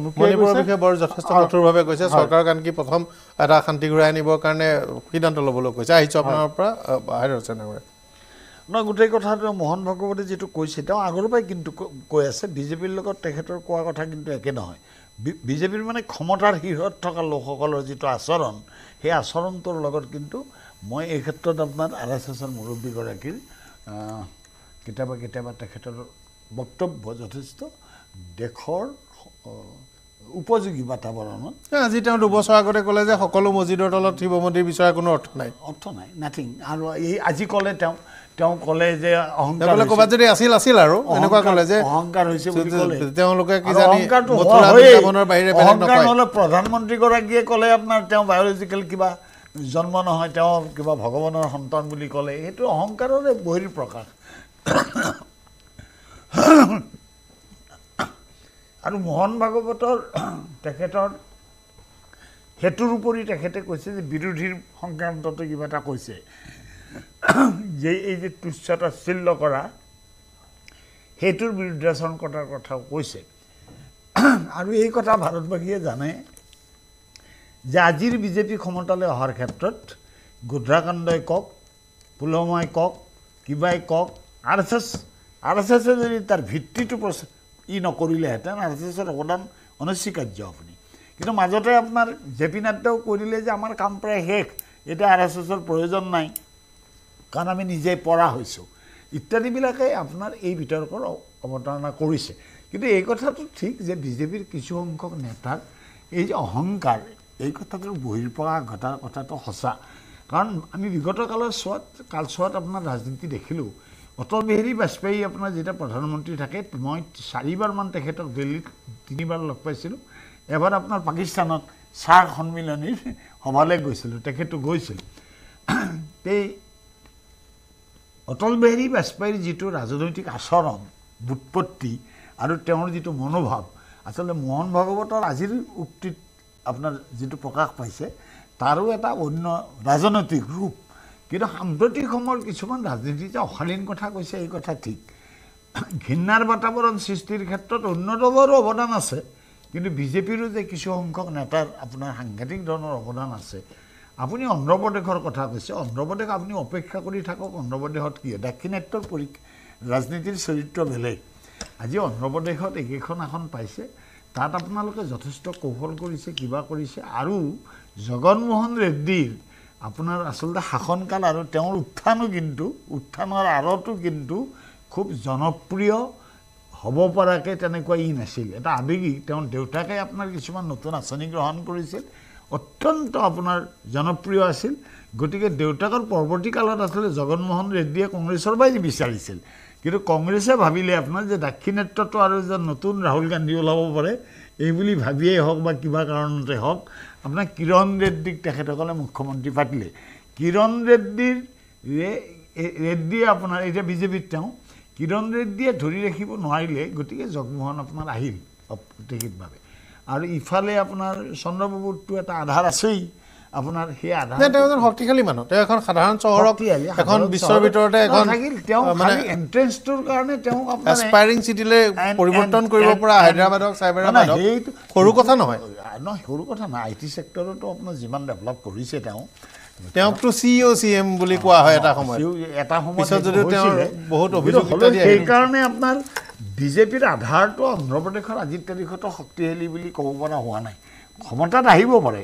বৰ যথেষ্ট কঠোৰভাৱে কৈছে চৰকাৰক আনকি প্ৰথম এটা শান্তি ঘূৰাই আনিবৰ কাৰণে সিদ্ধান্ত ল'বলৈ কৈছে আহিছোঁ আপোনাৰ পৰা নহয় গোটেই কথা তেওঁ মোহন ভাগৱতে যিটো কৈছে তেওঁ আগৰ পৰাই কিন্তু কৈ আছে বিজেপিৰ লগত তেখেতৰ কোৱা কথা কিন্তু একে নহয় বি বিজেপিৰ মানে ক্ষমতাৰ শীৰ্ষত থকা লোকসকলৰ যিটো আচৰণ সেই আচৰণটোৰ লগত কিন্তু মই এই ক্ষেত্ৰত আপোনাৰ আৰ এছ এছৰ মুৰব্বীগৰাকীৰ কেতিয়াবা কেতিয়াবা তেখেতৰ বক্তব্য যথেষ্ট দেশৰ উপযোগী বাতাৱৰণত আজি তেওঁ দুবছৰ আগতে ক'লে যে সকলো মছজিদৰ তলত শিৱ মন্দিৰ বিচৰা কোনো অৰ্থ নাই অৰ্থ নাই নাথিং আৰু এই আজি ক'লে তেওঁ তেওঁ ক'লে যে অহংকাৰ ক'ৰবাত যদি আছিল আছিল আৰু এনেকুৱা ক'লে যে অহংকাৰ হৈছে তেওঁলোকে নহ'লে প্ৰধানমন্ত্ৰীগৰাকীয়ে ক'লে আপোনাৰ তেওঁ বায়লজিকেল কিবা জন্ম নহয় তেওঁ কিবা ভগৱানৰ সন্তান বুলি ক'লে সেইটো অহংকাৰৰে বহিৰ প্ৰকাশ আৰু মোহন ভাগৱতৰ তেখেতৰ সেইটোৰ উপৰি তেখেতে কৈছে যে বিৰোধীৰ সংক্ৰান্ততে কিবা এটা কৈছে যে এই যে তুচ্ছতা চিল্ল কৰা সেইটোৰ বিৰুদ্ধাচৰণ কৰাৰ কথাও কৈছে আৰু এই কথা ভাৰতবাসীয়ে জানে যে আজিৰ বিজেপি ক্ষমতালৈ অহাৰ ক্ষেত্ৰত গোধ্ৰাকাণ্ডই কওক পুলৱামাই কওক কিবাই কওক R S S R S এছে যদি তাৰ ভিত্তিটো ই নকৰিলেহেঁতেন আৰ এছ এছৰ অৱদান অনস্বীকাৰ্য আপুনি কিন্তু মাজতে আপোনাৰ জে পি নাড্ডাও কৈ দিলে যে আমাৰ কাম প্ৰায় শেষ এতিয়া আৰ এছ এছৰ প্ৰয়োজন নাই কাৰণ আমি নিজে পৰা হৈছোঁ ইত্যাদিবিলাকে আপোনাৰ এই বিতৰ্কৰ অৱতাৰণা কৰিছে কিন্তু এই কথাটো ঠিক যে বিজেপিৰ কিছু সংখ্যক নেতাক এই যে অহংকাৰ এই কথাটো বহিৰ্পৰা ঘটাৰ কথাটো সঁচা কাৰণ আমি বিগত কালৰ চোৱাত কালচোৱাত আপোনাৰ ৰাজনীতি দেখিলোঁ অটল বিহাৰী বাজপেয়ী আপোনাৰ যেতিয়া প্ৰধানমন্ত্ৰী থাকে মই চাৰিবাৰমান তেখেতক দিল্লীত তিনিবাৰ লগ পাইছিলোঁ এবাৰ আপোনাৰ পাকিস্তানত চাহ সন্মিলনীৰ সভালৈ গৈছিলোঁ তেখেতো গৈছিল <coughs> এই অটল বিহাৰী বাজপেয়ীৰ যিটো ৰাজনৈতিক আচৰণ বুৎপত্তি আৰু তেওঁৰ যিটো মনোভাৱ আচলতে মোহন ভাগৱতৰ আজিৰ উক্তিত আপোনাৰ যিটো প্ৰকাশ পাইছে তাৰো এটা অন্য ৰাজনৈতিক ৰূপ কিন্তু সাম্প্ৰতিক সময়ৰ কিছুমান ৰাজনীতি যে অশালীন কথা কৈছে এই কথা ঠিক ঘৃণাৰ বাতাবৰণ সৃষ্টিৰ ক্ষেত্ৰত অন্য দলৰো অৱদান আছে কিন্তু বিজেপিৰো যে কিছু সংখ্যক নেতাৰ আপোনাৰ সাংঘাতিক ধৰণৰ অৱদান আছে আপুনি অন্ধ্ৰপ্ৰদেশৰ কথা কৈছে অন্ধ্ৰপ্ৰদেশ আপুনি অপেক্ষা কৰি থাকক অন্ধ্ৰপ্ৰদেশত কি দাক্ষিণাত্যৰ পৰি ৰাজনীতিৰ চৰিত্ৰ বেলেগ আজি অন্ধ্ৰপ্ৰদেশত একেখন আসন পাইছে তাত আপোনালোকে যথেষ্ট কৌশল কৰিছে কিবা কৰিছে আৰু জগনমোহন ৰেড্ডীৰ আপোনাৰ আচলতে শাসনকাল আৰু তেওঁৰ উত্থানো কিন্তু উত্থানৰ আঁৰতো কিন্তু খুব জনপ্ৰিয় হ'ব পৰাকৈ তেনেকুৱা ই নাছিল এটা আৱেগিক তেওঁৰ দেউতাকে আপোনাৰ কিছুমান নতুন আঁচনি গ্ৰহণ কৰিছিল অত্যন্ত আপোনাৰ জনপ্ৰিয় আছিল গতিকে দেউতাকৰ পৰৱৰ্তী কালত আচলতে জগনমোহন ৰেড্ডীয়ে কংগ্ৰেছৰ পৰাই বিচাৰিছিল কিন্তু কংগ্ৰেছে ভাবিলে আপোনাৰ যে দাক্ষিণাত্যটো আৰু যে নতুন ৰাহুল গান্ধী ওলাব পাৰে এই বুলি ভাবিয়েই হওক বা কিবা কাৰণতে হওক আপোনাৰ কিৰণ ৰেড্ডীক তেখেতসকলে মুখ্যমন্ত্ৰী পাতিলে কিৰণ ৰেড্ডীৰ ৰেড্ডীয়ে আপোনাৰ এতিয়া বিজেপিত তেওঁ কিৰণ ৰেড্ডীয়ে ধৰি ৰাখিব নোৱাৰিলে গতিকে জগমোহন আপোনাৰ আহিল টিকেটভাৱে আৰু ইফালে আপোনাৰ চন্দ্ৰবাবুৰটো এটা আধাৰ আছেই আপোনাৰ সেই আধাৰ তেওঁ এজন শক্তিশালী মানুহ তেওঁ এখন সাধাৰণ চহৰক এখন বিশ্বৰ ভিতৰতে এখন থাকিল তেওঁ এণ্ট্ৰেঞ্চটোৰ তেওঁক এক্সপায়াৰিং চিটিলৈ পৰিৱৰ্তন কৰিব পৰা হায়দৰাবাদক চাইবেৰাবাদক সৰু কথা নহয় নহয় সৰু কথা নহয় আই টি চেক্টৰতো আপোনাৰ যিমান ডেভেলপ কৰিছে তেওঁ চি অ' চি এম বুলি কোৱা হয় এটা সময়ত e এটা সময়ত যদিও তেওঁ বহুত অভিযোগ সেইকাৰণে আপোনাৰ বিজেপিৰ আধাৰটো অন্ধ্ৰপ্ৰদেশৰ আজিৰ তাৰিখতো শক্তিশালী বুলি ক'ব পৰা হোৱা নাই ক্ষমতাত আহিব পাৰে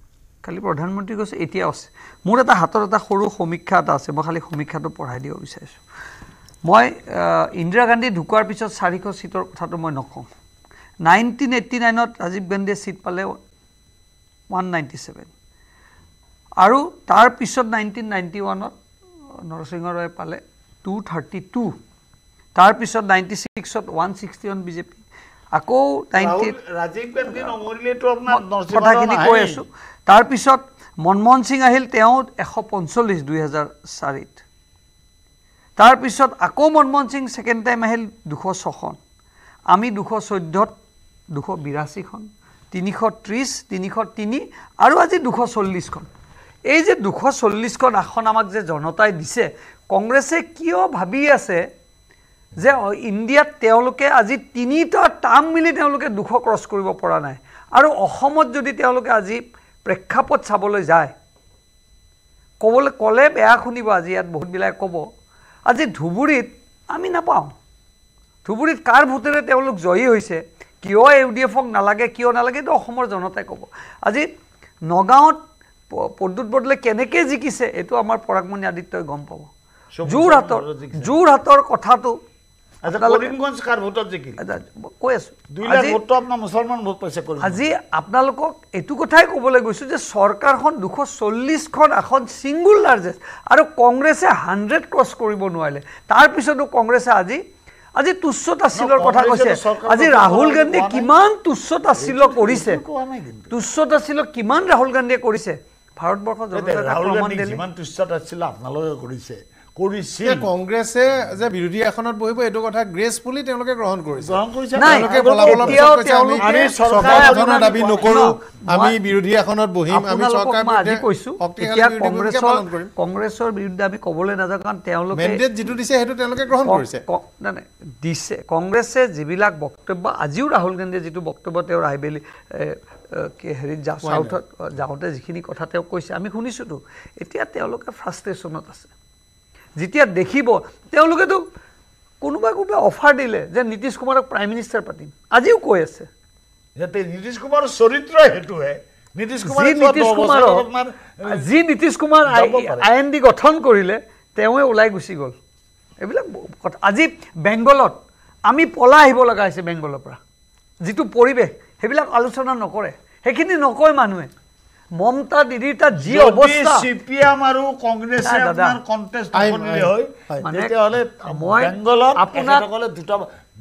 কালি প্ৰধানমন্ত্ৰী কৈছে এতিয়া আছে মোৰ এটা হাতত এটা সৰু সমীক্ষা এটা আছে মই খালি সমীক্ষাটো পঢ়াই দিব বিচাৰিছোঁ মই ইন্দিৰা গান্ধী ঢুকোৱাৰ পিছত চাৰিশ ছিটৰ কথাটো মই নকওঁ নাইনটিন এইটি নাইনত ৰাজীৱ গান্ধীয়ে ছিট পালে ওৱান নাইণ্টি ছেভেন আৰু তাৰ পিছত নাইনটিন নাইণ্টি ওৱানত নৰসিংহ ৰয়ে পালে টু থাৰ্টি টু তাৰপিছত নাইণ্টি ছিক্সত ওৱান ছিক্সটি ওৱান বিজেপি আকৌ নাইণ্টি কথাখিনি কৈ আছোঁ তাৰ পিছত মনমোহন সিং আহিল তেওঁ এশ পঞ্চল্লিছ দুই হাজাৰ চাৰিত তাৰপিছত আকৌ মনমোহন সিং ছেকেণ্ড টাইম আহিল দুশ ছখন আমি দুশ চৈধ্যত দুশ বিৰাশীখন তিনিশ ত্ৰিছ তিনিশ তিনি আৰু আজি দুশ চল্লিছখন এই যে দুশ চল্লিছখন আসন আমাক যে জনতাই দিছে কংগ্ৰেছে কিয় ভাবি আছে যে ইণ্ডিয়াত তেওঁলোকে আজি তিনিটা টাৰ্ম মিলি তেওঁলোকে দুশ ক্ৰছ কৰিব পৰা নাই আৰু অসমত যদি তেওঁলোকে আজি প্ৰেক্ষাপট চাবলৈ যায় ক'বলৈ ক'লে বেয়া শুনিব আজি ইয়াত বহুতবিলাকে ক'ব আজি ধুবুৰীত আমি নাপাওঁ ধুবুৰীত কাৰ ভোটেৰে তেওঁলোক জয়ী হৈছে কিয় ইউ ডি এফক নালাগে কিয় নালাগে এইটো অসমৰ জনতাই ক'ব আজি নগাঁৱত প্ৰদ্যুৎ বদলে কেনেকৈ জিকিছে এইটো আমাৰ পৰাগমণি আদিত্যই গম পাব যোৰহাটৰ যোৰহাটৰ কথাটো আজি আপোনালোকক এইটো কথাই ক'বলৈ গৈছোঁ যে চৰকাৰখন দুশ চল্লিছখন আসন ছিংগুল লাৰ্জেষ্ট আৰু কংগ্ৰেছে হাণ্ড্ৰেড ক্ৰছ কৰিব নোৱাৰিলে তাৰপিছতো কংগ্ৰেছে আজি আজি তুচ্ছতা চিলৰ কথা কৈছে আজি ৰাহুল গান্ধীয়ে কিমান তুচ্ছতা চিল কৰিছে তুচ্ছতা চিল কিমান ৰাহুল গান্ধীয়ে কৰিছে ভাৰতবৰ্ষত ৰাহুল গান্ধী যিমান তুচ্ছতা চিল আপোনালোকে কৰিছে কৰিছিল কংগ্ৰেছে যে বিৰোধী আসনত বহিব এইটো কথা গ্ৰেছফুলি তেওঁলোকে গ্ৰহণ কৰিছে কংগ্ৰেছৰ বিৰুদ্ধে আমি ক'বলৈ নাযাওঁ কাৰণ তেওঁলোকে যিটো দিছে সেইটো তেওঁলোকে গ্ৰহণ কৰিছে দিছে কংগ্ৰেছে যিবিলাক বক্তব্য আজিও ৰাহুল গান্ধীয়ে যিটো বক্তব্য তেওঁ আহিবেলি হেৰিত যাওঁ যাওঁতে যিখিনি কথা তেওঁ কৈছে আমি শুনিছোঁতো এতিয়া তেওঁলোকে ফ্ৰাষ্ট্ৰেশ্যনত আছে যেতিয়া দেখিব তেওঁলোকেতো কোনোবা কোনোবাই অফাৰ দিলে যে নীতিশ কুমাৰক প্ৰাইম মিনিষ্টাৰ পাতিম আজিও কৈ আছে নীতিশ কুমাৰৰ চৰিত্ৰ সেইটোহে যি Nitish Kumar I N D গঠন কৰিলে তেওঁৱে ওলাই গুচি গ'ল এইবিলাক কথা আজি বেংগলত আমি পলাই আহিব লগা হৈছে বেংগলৰ পৰা যিটো পৰিৱেশ সেইবিলাক আলোচনা নকৰে সেইখিনি নকয় মানুহে মমতা দিদিটা জি অবস্থা সিপিএম আৰু কংগ্ৰেছে আপোনাৰ কনটেষ্ট কৰিলে হয় মানে তেহলে মই বেংগলত আপোনাৰ দুটা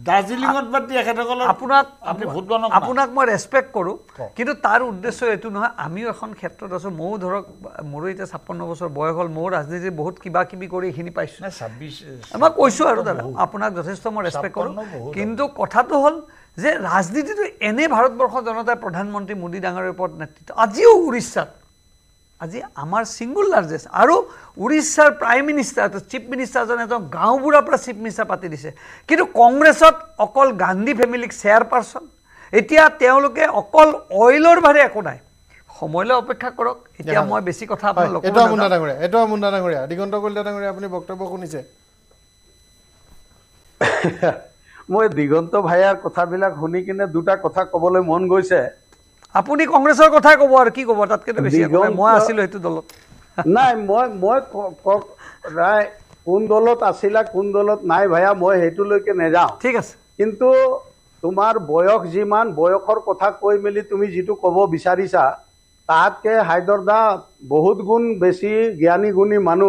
দাৰ্জিলিঙত পাতি এখেতসকলৰ আপোনাক আপুনি ভোট গণক আপোনাক মই ৰেচপেক্ট কৰোঁ কিন্তু তাৰ উদ্দেশ্য এইটো নহয় আমিও এখন ক্ষেত্ৰত আছোঁ ময়ো ধৰক মোৰো এতিয়া ছাপন্ন বছৰ বয়স হ'ল ময়ো ৰাজনীতি বহুত কিবা কিবি কৰি এইখিনি পাইছোঁ ছাব্বিছ মই কৈছো আৰু দাদা আপোনাক যথেষ্ট মই ৰেচপেক্ট কৰো কিন্তু কথাটো হ'ল যে ৰাজনীতিটো এনে ভাৰতবৰ্ষৰ জনতাই প্ৰধানমন্ত্ৰী মোদী ডাঙৰীয়াৰ ওপৰত নেতৃত্ব আজিও উৰিষ্যাত আজি আমাৰ ছিংগুল লাৰ্জেষ্ট আৰু উৰিষ্যাৰ প্ৰাইম মিনিষ্টাৰ চিফ মিনিষ্টাৰজন এজন গাঁওবুঢ়াৰ পৰা চিফ মিনিষ্টাৰ পাতি দিছে কিন্তু কংগ্ৰেছত অকল গান্ধী ফেমিলিক চেয়াৰপাৰ্চন এতিয়া তেওঁলোকে অকল অইলৰ ভাৰে একো নাই সময়লৈ অপেক্ষা কৰক এতিয়া মই বেছি কথা ডাঙৰীয়া দিগন্ত কলিতা ডাঙৰীয়া আপুনি বক্তব্য শুনিছে <laughs> মই দিগন্ত ভাইয়াৰ কথাবিলাক শুনি কিনে দুটা কথা কবলৈ মন গৈছে আপুনি কংগ্ৰেছৰ কথাই ক'ব আৰু কি ক'ব তাতকৈ মই আছিলোঁ সেইটো দলত নাই মই মই কোন দলত আছিলা কোন দলত নাই ভায়া মই সেইটোলৈকে নেযাওঁ ঠিক আছে কিন্তু তোমাৰ বয়স যিমান বয়সৰ কথা কৈ মেলি তুমি যিটো ক'ব বিচাৰিছা তাতকে হায়দৰ দা বহুত গুণ বেছি জ্ঞানী গুণী মানুহ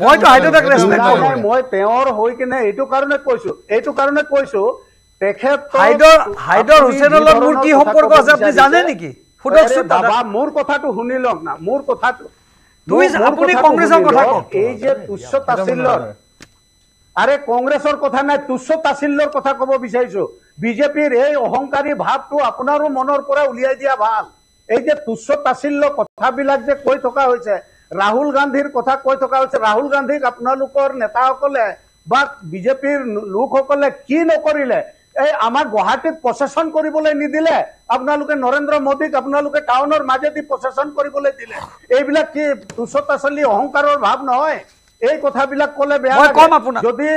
<laughs> মই তেওঁৰ হৈ কিনে এইটো কাৰণে কৈছো এইটো কাৰণে কৈছো তেখেতৰ এই যে উচ্চতাচিল্যৰ আরে কংগ্রেসের কথা নাই তুচ্ছ তাচিল্যর কথা কব বিচারিছ বিজেপির এই অহংকারী ভাবটো আপনারও মনের পরে উলিয়াই দিয়া ভাল এই যে তুচ্ছ তাচিল্য কথাবিলাক যে কই থকা হয়েছে রাহুল গান্ধীর কথা কই থকা হয়েছে রাহুল গান্ধীক আপনার নেতা সকলে বা বিজেপির লোক সকলে কি নকরিলে এই আমার গুহীত প্রশাসন করবলে নিদিলে আপনাদের নরেন্দ্র মোদীক আপনাদের টাউনের মাজেদি প্রশাসন করবলে দিলে এইবিলা কি তুচ্ছ তাচল্য অহংকারের ভাব নয় এই কথাবিলাক ক'লে বেয়া মই কম আপোনাক যদি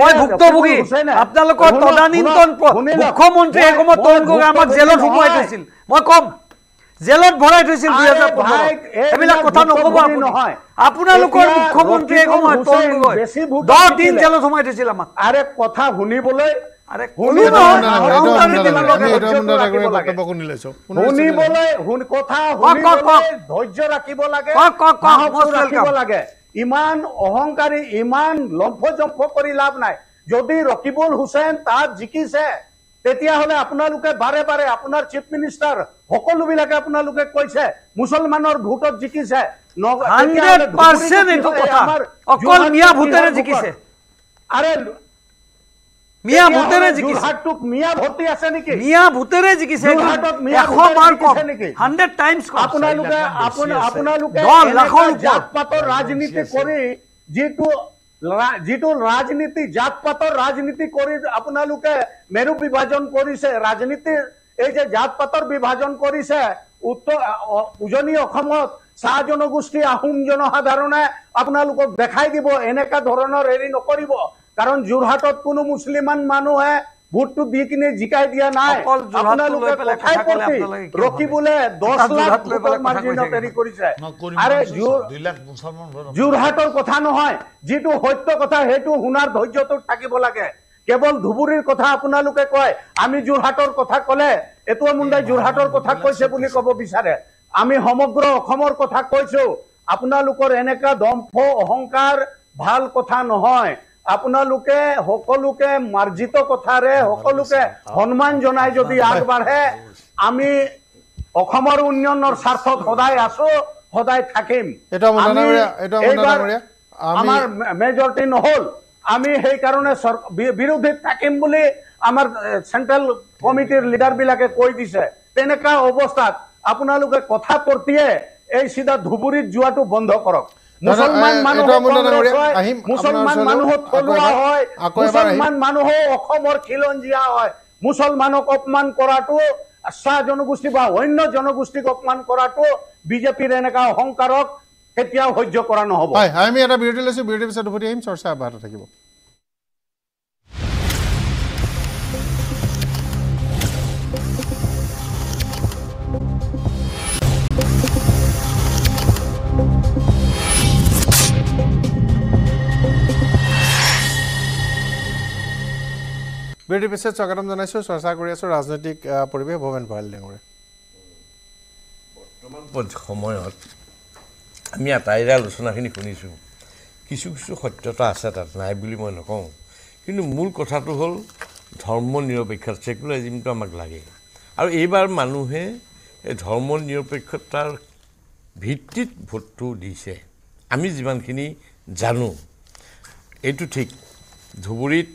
মই ভুক্তভোগী আপোনালোকৰ তদানীন্তন মুখ্যমন্ত্ৰী এসময়ত তৰুণ গগৈ আমাক জেলত সোমোৱাই থৈছিল মই কম জেলত ভৰাই থৈছিল দুই হাজাৰ পোন্ধৰ এইবিলাক কথা নক'ব আপুনি নহয় আপোনালোকৰ মুখ্যমন্ত্ৰী এসময়ত তৰুণ গগৈ দহ দিন জেলত সোমাই থৈছিল আমাক আৰে কথা শুনিবলৈ শুনিবলৈ কথা ধৈৰ্য ৰাখিব লাগে ৰাখিব লাগে ইমান অহংকাৰী ইমান লম্ফ জম্ফ কৰি লাভ নাই যদি ৰকিবুল হুছেইন তাত জিকিছে তেতিয়াহলে আপোনালোকে বাৰে বাৰে আপোনাৰ চিফ মিনিষ্টাৰ সকলোবিলাকে আপোনালোকে কৈছে মুছলমানৰ ভোটত জিকিছে আৰে মিয়া ভূতেৰে জিকিছে মিয়া ভূতেৰে জিকিছে এশ বাৰ কওক হান্ড্ৰেড টাইমছ কওক আপোনালোকে আপোনালোকে দহ লাখৰ ওপৰত পাতৰ ৰাজনীতি কৰি যিটো যিটো ৰাজনীতি জাত পাতৰ ৰাজনীতি কৰি আপোনালোকে মেৰু বিভাজন কৰিছে ৰাজনীতিৰ এই যে জাত পাতৰ বিভাজন কৰিছে উত্তৰ উজনি অসমত চাহ জনগোষ্ঠী আহোম জনসাধাৰণে আপোনালোকক দেখাই দিব এনেকুৱা ধৰণৰ হেৰি নকৰিব কাৰণ যোৰহাটত কোনো মুছলিমান মানুহে ভোটটো দি কিনে জিকাই দিয়া নাই আপোনালোকে কথাই প্রতি লাখ ভোটার কথা নহয় যেটো সত্য কথা সেইটো শুনার ধৈর্যটো থাকিব লাগে কেবল ধুবুরীর কথা আপোনালোকে কয় আমি যোৰহাটৰ কথা কলে এইটো মুন্ডাই যোৰহাটৰ কথা কৈছে বুলি কব বিচাৰে আমি সমগ্ৰ অসমৰ কথা কৈছো আপোনালোকৰ এনেকা দম্ফ অহংকাৰ ভাল কথা নহয় আপোনালোকে সকলোকে মাৰ্জিত কথাৰে সকলোকে সন্মান জনাই যদি আগবাঢ়ে আমি অসমৰ উন্নয়নৰ স্বাৰ্থত সদায় আছো সদায় থাকিম আমাৰ মেজৰিটি নহ'ল আমি সেইকাৰণে বিৰোধীত থাকিম বুলি আমাৰ চেণ্ট্ৰেল কমিটিৰ লিডাৰবিলাকে কৈ দিছে তেনেকুৱা অৱস্থাত আপোনালোকে কথা পতিয়ে এই চিধা ধুবুৰীত যোৱাটো বন্ধ কৰক মুসলমান মানুহ মুসলমান মানুহক থলুৱা হয় মুসলমান মানুহ অসমৰ খিলঞ্জীয়া হয় মুসলমানক অপমান কৰাটো চাহ জনগোষ্ঠী বা অন্য জনগোষ্ঠীক অপমান কৰাটো বিজেপিৰ এনেকুৱা অহংকাৰক কেতিয়াও সহ্য কৰা নহ'ব আমি এটা বিৰতি লৈছো বিৰতিৰ পিছত উভতি আহিম চৰ্চা অব্যাহত থাকিব বিৰতিৰ পিছত স্বাগতম জনাইছোঁ চৰ্চা কৰি আছোঁ ৰাজনৈতিক পৰিৱেশ ভৱেন ভৰাল ডেঙৰে বৰ্তমান সময়ত আমি আটাইৰে আলোচনাখিনি শুনিছোঁ কিছু কিছু সত্যতা আছে তাত নাই বুলি মই নকওঁ কিন্তু মূল কথাটো হ'ল ধৰ্ম নিৰপেক্ষ চেকুলাৰিজিমটো আমাক লাগে আৰু এইবাৰ মানুহে এই ধৰ্ম নিৰপেক্ষতাৰ ভিত্তিত ভোটটো দিছে আমি যিমানখিনি জানো এইটো ঠিক ধুবুৰীত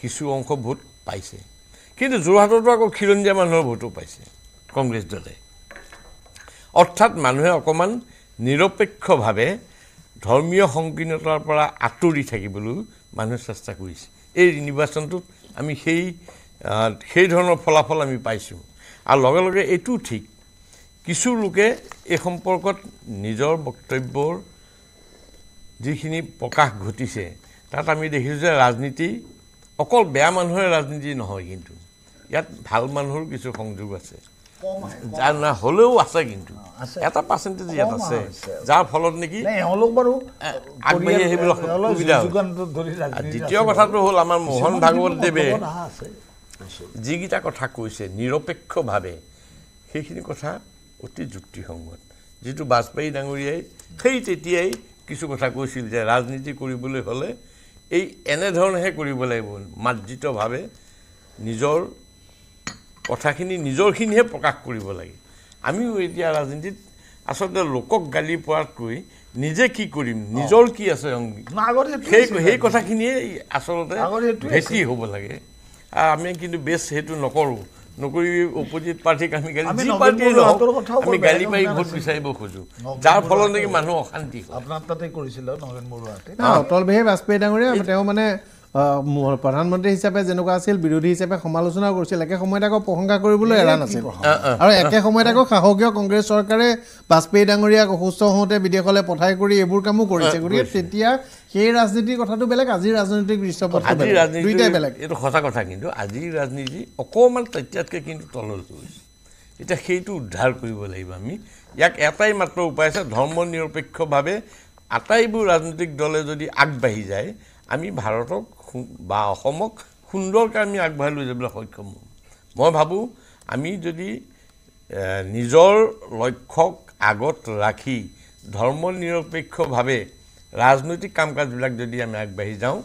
কিছু অংশ ভোট পাইছে কিন্তু যোৰহাটতো আকৌ খিৰঞ্জীয়া মানুহৰ ভোটো পাইছে কংগ্ৰেছ দলে অৰ্থাৎ মানুহে অকণমান নিৰপেক্ষভাৱে ধৰ্মীয় সংকীৰ্ণতাৰ পৰা আঁতৰি থাকিবলৈ মানুহে চেষ্টা কৰিছে এই নিৰ্বাচনটোত আমি সেই সেই ধৰণৰ ফলাফল আমি পাইছোঁ আৰু লগে লগে এইটোও ঠিক কিছু লোকে এই সম্পৰ্কত নিজৰ বক্তব্যৰ যিখিনি প্ৰকাশ ঘটিছে তাত আমি দেখিছোঁ যে ৰাজনীতি অকল বেয়া মানুহৰে ৰাজনীতি নহয় কিন্তু ইয়াত ভাল মানুহৰ কিছু সংযোগ আছে হ'লেও আছে কিন্তু এটা পাৰ্চেণ্টেজ ইয়াত আছে যাৰ ফলত নেকি দ্বিতীয় কথাটো হ'ল আমাৰ মোহন ভাগৱতদেৱে যিকেইটা কথা কৈছে নিৰপেক্ষভাৱে সেইখিনি কথা অতি যুক্তিসংগত যিটো বাজপেয়ী ডাঙৰীয়াই সেই তেতিয়াই কিছু কথা কৈছিল যে ৰাজনীতি কৰিবলৈ হ'লে এই এনেধৰণেহে কৰিব লাগিব মাৰ্জিতভাৱে নিজৰ কথাখিনি নিজৰখিনিহে প্ৰকাশ কৰিব লাগে আমিও এতিয়া ৰাজনীতিত আচলতে লোকক গালি পোৱাতকৈ নিজে কি কৰিম নিজৰ কি আছে সেই সেই কথাখিনিয়ে আচলতে ভেটি হ'ব লাগে আমি কিন্তু বেছ সেইটো নকৰোঁ নকৰি অপজিট প্ৰাৰ্থীক আমি আমি গালি পাৰি ভোট বিচাৰিব খোজোঁ যাৰ ফলত নেকি মানুহ অশান্তি আপোনাৰ তাতে কৰিছিলে নগেন বৰুৱাতে অটল বিহাৰী বাজপেয়ী ডাঙৰীয়া তেওঁ মানে প্ৰধানমন্ত্ৰী হিচাপে যেনেকুৱা আছিল বিৰোধী হিচাপে সমালোচনাও কৰিছিল একে সময়তে আকৌ প্ৰশংসা কৰিবলৈ এৰা নাছিল আৰু একে সময়তে আকৌ সাহসীয় কংগ্ৰেছ চৰকাৰে বাজপেয়ী ডাঙৰীয়াক অসুস্থ হওঁতে বিদেশলৈ পঠাই কৰি এইবোৰ কামো কৰিছে গতিকে তেতিয়া সেই ৰাজনীতিৰ কথাটো বেলেগ আজিৰ ৰাজনৈতিক দৃশ্যপট দুয়োটাই বেলেগ এইটো সঁচা কথা কিন্তু আজিৰ ৰাজনীতি অকণমান তেতিয়াতকৈ কিন্তু তললৈ গৈছে এতিয়া সেইটো উদ্ধাৰ কৰিব লাগিব আমি ইয়াক এটাই মাত্ৰ উপায় আছে ধৰ্ম নিৰপেক্ষভাৱে আটাইবোৰ ৰাজনৈতিক দলে যদি আগবাঢ়ি যায় আমি ভাৰতক বা অসমক সুন্দৰকৈ আমি আগবঢ়াই লৈ যাবলৈ সক্ষম হ'ম মই ভাবোঁ আমি যদি নিজৰ লক্ষ্যক আগত ৰাখি ধৰ্ম নিৰপেক্ষভাৱে ৰাজনৈতিক কাম কাজবিলাক যদি আমি আগবাঢ়ি যাওঁ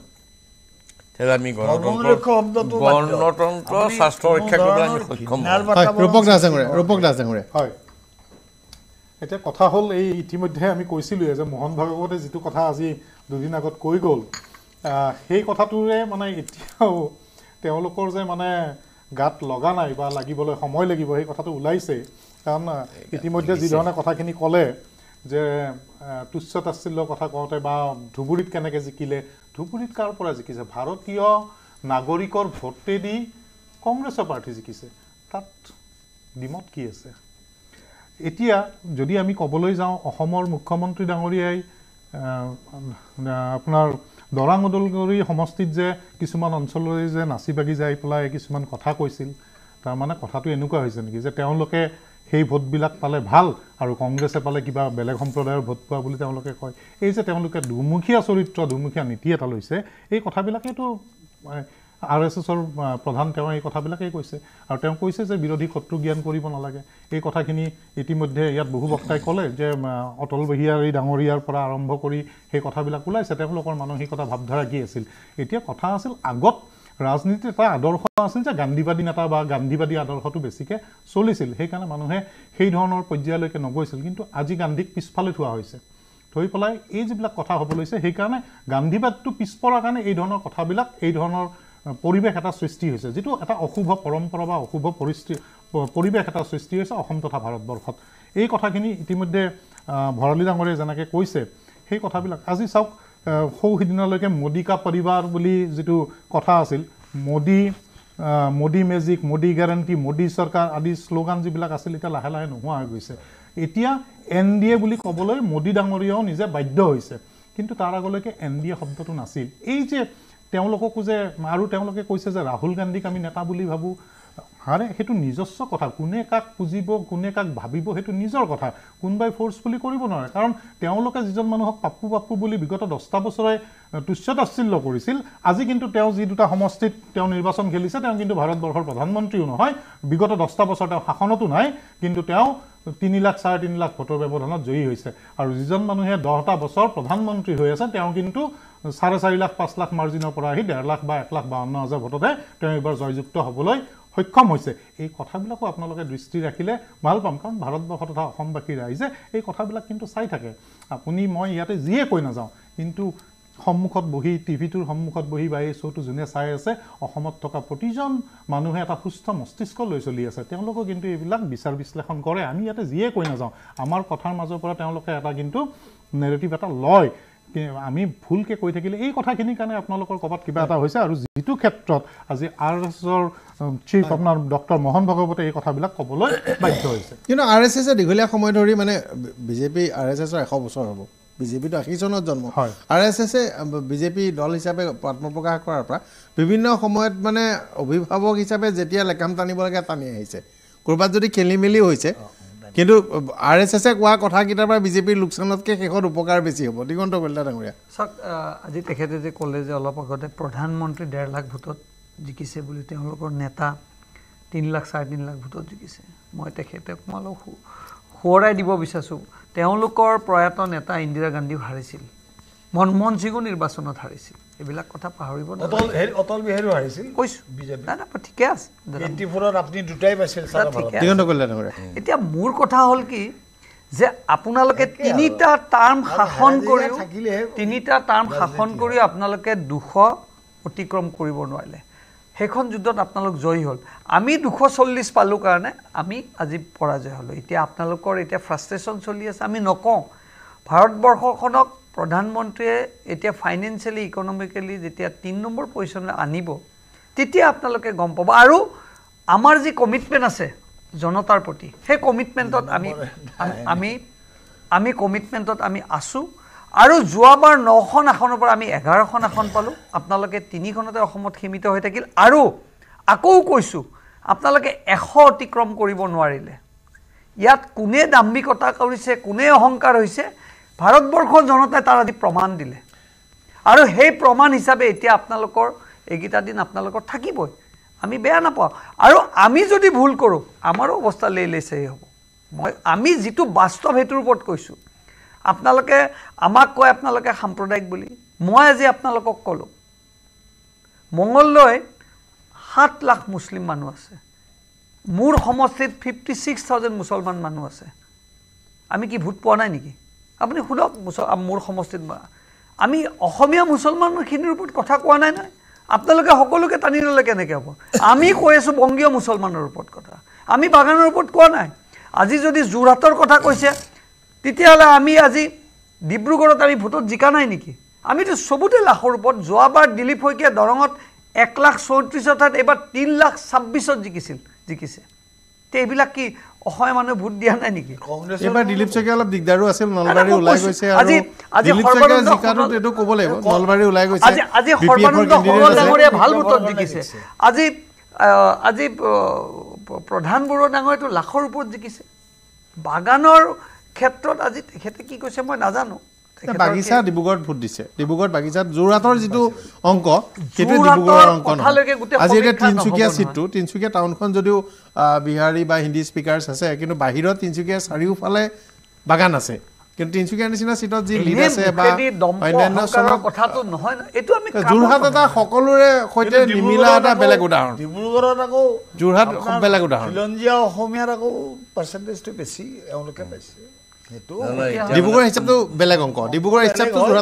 তেতিয়া আমি গণতন্ত্ৰ গণতন্ত্ৰ স্বাস্থ্য ৰক্ষা কৰিবলৈ আমি সক্ষম এতিয়া কথা হ'ল এই ইতিমধ্যে আমি কৈছিলোঁ যে মোহন ভাগৱতে যিটো কথা আজি দুদিন আগত কৈ গ'ল সেই কথাটোৰে মানে এতিয়াও তেওঁলোকৰ যে মানে গাত লগা নাই বা লাগিবলৈ সময় লাগিব সেই কথাটো ওলাইছে কাৰণ ইতিমধ্যে যিধৰণে কথাখিনি ক'লে যে তুচ্ছ তাচ্ছিল্যৰ কথা কওঁতে বা ধুবুৰীত কেনেকৈ জিকিলে ধুবুৰীত কাৰ পৰা জিকিছে ভাৰতীয় নাগৰিকৰ ভোটেদি কংগ্ৰেছৰ প্ৰাৰ্থী জিকিছে তাত ডিমত কি আছে এতিয়া যদি আমি ক'বলৈ যাওঁ অসমৰ মুখ্যমন্ত্ৰী ডাঙৰীয়াই আপোনাৰ দৰাং ওদালগুৰি সমষ্টিত যে কিছুমান অঞ্চললৈ যে নাচি বাগি যাই পেলাই কিছুমান কথা কৈছিল তাৰমানে কথাটো এনেকুৱা হৈছে নেকি যে তেওঁলোকে সেই ভোটবিলাক পালে ভাল আৰু কংগ্ৰেছে পালে কিবা বেলেগ সম্প্ৰদায়ৰ ভোট পোৱা বুলি তেওঁলোকে কয় এই যে তেওঁলোকে দুমুখীয়া চৰিত্ৰ দুমুখীয়া নীতি এটা লৈছে এই কথাবিলাকেতো আৰ এছ এছৰ প্ৰধান তেওঁ এই কথাবিলাকেই কৈছে আৰু তেওঁ কৈছে যে বিৰোধী শত্ৰু জ্ঞান কৰিব নালাগে এই কথাখিনি ইতিমধ্যে ইয়াত বহু বক্তাই ক'লে যে অটল বেহিয়াৰী ডাঙৰীয়াৰ পৰা আৰম্ভ কৰি সেই কথাবিলাক ওলাইছে তেওঁলোকৰ মানসিকতা ভাৱধাৰা কি আছিল এতিয়া কথা আছিল আগত ৰাজনীতিত এটা আদৰ্শ আছিল যে গান্ধীবাদী নেতা বা গান্ধীবাদী আদৰ্শটো বেছিকৈ চলিছিল সেইকাৰণে মানুহে সেই ধৰণৰ পৰ্যায়লৈকে নগৈছিল কিন্তু আজি গান্ধীক পিছফালে থোৱা হৈছে থৈ পেলাই এই যিবিলাক কথা হ'ব লৈছে সেইকাৰণে গান্ধীবাদটো পিছপৰাৰ কাৰণে এই ধৰণৰ কথাবিলাক এই ধৰণৰ পৰিৱেশ এটা সৃষ্টি হৈছে যিটো এটা অশুভ পৰম্পৰা বা অশুভ পৰিস্থিতি পৰিৱেশ এটা সৃষ্টি হৈছে অসম তথা ভাৰতবৰ্ষত এই কথাখিনি ইতিমধ্যে ভৰালী ডাঙৰীয়ে যেনেকৈ কৈছে সেই কথাবিলাক আজি চাওক সৌ সিদিনালৈকে মডিকা পৰিবাৰ বুলি যিটো কথা আছিল মোদী মোদী মেজিক মোদী গেৰেণ্টি মোদী চৰকাৰ আদি শ্লোগান যিবিলাক আছিল এতিয়া লাহে লাহে নোহোৱা হৈ গৈছে এতিয়া এন ডি এ বুলি ক'বলৈ মোদী ডাঙৰীয়াও নিজে বাধ্য হৈছে কিন্তু তাৰ আগলৈকে এন ডি এ শব্দটো নাছিল এই যে তেওঁলোককো যে আৰু তেওঁলোকে কৈছে যে ৰাহুল গান্ধীক আমি নেতা বুলি ভাবোঁ হাৰে সেইটো নিজস্ব কথা কোনে কাক পুজিব কোনে কাক ভাবিব সেইটো নিজৰ কথা কোনোবাই ফ'ৰ্চফুলি কৰিব নোৱাৰে কাৰণ তেওঁলোকে যিজন মানুহক পাপু পাপ্পু বুলি বিগত দহটা বছৰে তাচ্ছিল্য কৰিছিল আজি কিন্তু তেওঁ যি দুটা সমষ্টিত তেওঁ নিৰ্বাচন খেলিছে তেওঁ কিন্তু ভাৰতবৰ্ষৰ প্ৰধানমন্ত্ৰীও নহয় বিগত দহটা বছৰ তেওঁ শাসনতো নাই কিন্তু তেওঁ তিনি লাখ চাৰে তিনি লাখ ভোটৰ ব্যৱধানত জয়ী হৈছে আৰু যিজন মানুহে দহটা বছৰ প্ৰধানমন্ত্ৰী হৈ আছে তেওঁ কিন্তু চাৰে চাৰি লাখ পাঁচ লাখ মাৰ্জিনৰ পৰা আহি ডেৰ লাখ বা এক লাখ বাৱন্ন হাজাৰ ভোটতে তেওঁ এইবাৰ জয়যুক্ত হ'বলৈ সক্ষম হৈছে এই কথাবিলাকো আপোনালোকে দৃষ্টি ৰাখিলে ভাল পাম কাৰণ ভাৰতবৰ্ষ তথা অসমবাসী ৰাইজে এই কথাবিলাক কিন্তু চাই থাকে আপুনি মই ইয়াতে যিয়ে কৈ নাযাওঁ কিন্তু সন্মুখত বহি টিভিটোৰ সন্মুখত বহি বা এই শ্ব'টো যোনে চাই আছে অসমত থকা প্ৰতিজন মানুহে এটা সুস্থ মস্তিষ্ক লৈ চলি আছে তেওঁলোকেও কিন্তু এইবিলাক বিচাৰ বিশ্লেষণ কৰে আমি ইয়াতে যিয়ে কৈ নাযাওঁ আমাৰ কথাৰ মাজৰ পৰা তেওঁলোকে এটা কিন্তু নেৰেটিভ এটা লয় আমি ভুলকৈ কৈ থাকিলে এই কথাখিনিৰ কাৰণে আপোনালোকৰ ক'ৰবাত কিবা এটা হৈছে আৰু যিটো ক্ষেত্ৰত আজি আৰ এছ এছৰ চিফ আপোনাৰ ডক্টৰ মোহন ভাগৱতে এই কথাবিলাক ক'বলৈ বাধ্য হৈছে কিন্তু আৰ এছ এছে দীঘলীয়া সময় ধৰি মানে বিজেপি আৰ এছ এছৰ এশ বছৰ হ'ব বিজেপিটো আশী চনত জন্ম হয় আৰ এছ এছে বিজেপি দল হিচাপে আত্মপ্ৰকাশ কৰাৰ পৰা বিভিন্ন সময়ত মানে অভিভাৱক হিচাপে যেতিয়া লেখাম টানিব লাগে টানি আহিছে ক'ৰবাত যদি খেলি মেলি হৈছে কিন্তু আৰ এছ এছে কোৱা কথাকেইটাৰ পৰা বিজেপিৰ লোকচানতকৈ শেষত উপকাৰ বেছি হ'ব দিগন্ত কলিতা ডাঙৰীয়া চাওক আজি তেখেতে যে ক'লে যে অলপ আগতে প্ৰধানমন্ত্ৰী ডেৰ লাখ ভোটত জিকিছে বুলি তেওঁলোকৰ নেতা তিনি লাখ চাৰে তিনি লাখ ভোটত জিকিছে মই তেখেতক মই অলপ সোঁৱৰাই দিব বিচাৰিছোঁ তেওঁলোকৰ প্ৰয়াত নেতা ইন্দিৰা গান্ধীও হাৰিছিল মনমোহন সিঙো নিৰ্বাচনত হাৰিছিল এইবিলাক কথা পাহৰিব ঠিকে আছে এতিয়া মোৰ কথা হ'ল কি যে আপোনালোকে তিনিটা টাৰ্ম শাসন কৰি তিনিটা টাৰ্ম শাসন কৰি আপোনালোকে দুশ অতিক্ৰম কৰিব নোৱাৰিলে সেইখন যুদ্ধত আপোনালোক জয়ী হ'ল আমি দুশ চল্লিছ পালোঁ কাৰণে আমি আজি পৰাজয় হ'লোঁ এতিয়া আপোনালোকৰ এতিয়া ফ্ৰাষ্ট্ৰেশ্যন চলি আছে আমি নকওঁ ভাৰতবৰ্ষখনক প্ৰধানমন্ত্ৰীয়ে এতিয়া ফাইনেন্সিয়েলি ইকনমিকেলি যেতিয়া তিনি নম্বৰ পজিশ্যনলৈ আনিব তেতিয়া আপোনালোকে গম পাব আৰু আমাৰ যি কমিটমেণ্ট আছে জনতাৰ প্ৰতি সেই কমিটমেণ্টত আমি আমি আমি কমিটমেণ্টত আমি আছোঁ আৰু যোৱাবাৰ নখন আসনৰ পৰা আমি এঘাৰখন আসন পালোঁ আপোনালোকে তিনিখনতে অসমত সীমিত হৈ থাকিল আৰু আকৌ কৈছোঁ আপোনালোকে এশ অতিক্ৰম কৰিব নোৱাৰিলে ইয়াত কোনে দাম্ভিকতা কৰিছে কোনে অহংকাৰ হৈছে ভাৰতবৰ্ষৰ জনতাই তাৰ আজি প্ৰমাণ দিলে আৰু সেই প্ৰমাণ হিচাপে এতিয়া আপোনালোকৰ এইকেইটা দিন আপোনালোকৰ থাকিবই আমি বেয়া নাপাওঁ আৰু আমি যদি ভুল কৰোঁ আমাৰো অৱস্থা লেই লেচেই হ'ব মই আমি যিটো বাস্তৱ সেইটোৰ ওপৰত কৈছোঁ আপোনালোকে আমাক কয় আপোনালোকে সাম্প্ৰদায়িক বুলি মই আজি আপোনালোকক ক'লোঁ মংগললৈ সাত লাখ মুছলিম মানুহ আছে মোৰ সমষ্টিত ফিফটি ছিক্স থাউজেণ্ড মুছলমান মানুহ আছে আমি কি ভোট পোৱা নাই নেকি আপুনি সোধক মুছল মোৰ সমষ্টিত আমি অসমীয়া মুছলমানখিনিৰ ওপৰত কথা কোৱা নাই নহয় আপোনালোকে সকলোকে টানি ল'লে কেনেকৈ হ'ব আমি কৈ আছোঁ বংগীয় মুছলমানৰ ওপৰত কথা আমি বাগানৰ ওপৰত কোৱা নাই আজি যদি যোৰহাটৰ কথা কৈছে তেতিয়াহ'লে আমি আজি ডিব্ৰুগড়ত আমি ভোটত জিকা নাই নেকি আমিতো চবতে লাখৰ ওপৰত যোৱাবাৰ দিলীপ শইকীয়া দৰঙত এক লাখ চৌত্ৰিছত অৰ্থাৎ এইবাৰ তিনি লাখ ছাব্বিছত জিকিছিল জিকিছে তে এইবিলাক কি অসমীয়া মানুহে ভোট দিয়া নাই নেকি দিলীপ শইকীয়া অলপ দিগদাৰো আছিল নলবাৰী ওলাই গৈছে আজি আজি সৰ্বানন্দ ক'ব লাগিব নলবাৰী ওলাই গৈছে আজি আজি সৰ্বানন্দ সৰল ডাঙৰীয়া ভাল ভোটত জিকিছে আজি আজি প্ৰধান বৰুৱা ডাঙৰীয়াটো লাখৰ ওপৰত জিকিছে বাগানৰ ক্ষেত্ৰত আজি তেখেতে কি কৈছে মই নাজানো বাগিচা ডিব্ৰুগড়ত ভোট দিছে ডিব্ৰুগড় বাগিচাত যোৰহাটৰ যিটো অংক সেইটো ডিব্ৰুগড়ৰ অংক আজি এতিয়া তিনিচুকীয়া চিটটো তিনিচুকীয়া টাউনখন যদিও বিহাৰী বা হিন্দী স্পীকাৰ আছে কিন্তু বাহিৰত তিনিচুকীয়া চাৰিওফালে বাগান আছে কিন্তু তিনিচুকীয়া নিচিনা চিটত যি লিড আছে বা অন্যান্য কথাটো নহয় এইটো আমি যোৰহাট এটা সকলোৰে সৈতে নিমিলা এটা বেলেগ উদাহৰণ ডিব্ৰুগড়ত আকৌ যোৰহাট বেলেগ উদাহৰণ চিৰঞ্জীয়া অসমীয়াত আকৌ পাৰ্চেণ্টেজটো বেছি এওঁলোকে পাইছে ডিব্ৰুগড়ৰ হিচাপটো বেলেগ অংক ডিব্ৰুগড়ৰ হিচাপটো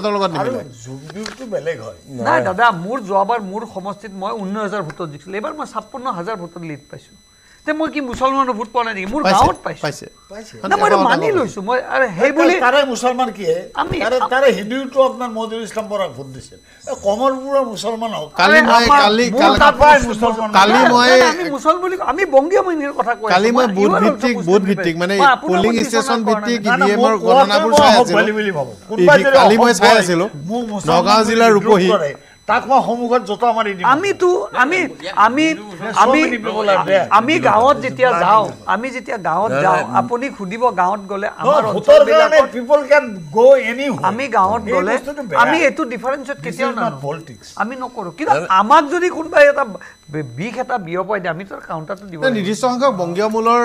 নাই দাদা মোৰ যোৱাবাৰ মোৰ সমষ্টিত মই ঊনৈছ হাজাৰ ভোটত জিকিছিলোঁ এইবাৰ মই ছাপন্ন হাজাৰ ভোটত লিড পাইছো তে মই কি মুছলমানৰ ভোট পোৱা নাই নেকি মোৰ গাঁৱত পাইছো পাইছে পাইছে মই মানি লৈছো মই আৰে সেই বুলি তাৰে মুছলমান কি আমি তাৰে হিন্দুটো আপোনাৰ মজুৰি ইছলাম বৰা ভোট দিছে কমলপুৰৰ মুছলমান হওক কালি মই কালি কালি মই আমি মুছলমান বুলি আমি বংগীয় মানুহৰ কথা কৈছো কালি মই বুট ভিত্তিক বুট ভিত্তিক মানে পোলিং ষ্টেচন ভিত্তিক ইভিএমৰ গণনাবোৰ চাই আছিলো কালি মই চাই আছিলো নগাঁও জিলাৰ ৰূপহী তাক মই সন্মুখত জতুৱা মাৰি দিম আমিতো আমি আমি আমি আমি গাঁৱত যেতিয়া যাওঁ আমি যেতিয়া গাঁৱত যাওঁ আপুনি সুধিব গাঁৱত গ'লে আমি গাঁৱত গ'লে আমি এইটো ডিফাৰেঞ্চত কেতিয়াও আমি নকৰোঁ কিন্তু আমাক যদি কোনোবাই এটা বিষ এটা বিয়পাই দিয়ে আমিতো কাউণ্টাৰটো দিব নিৰ্দিষ্ট সংখ্যক বংগীয় মূলৰ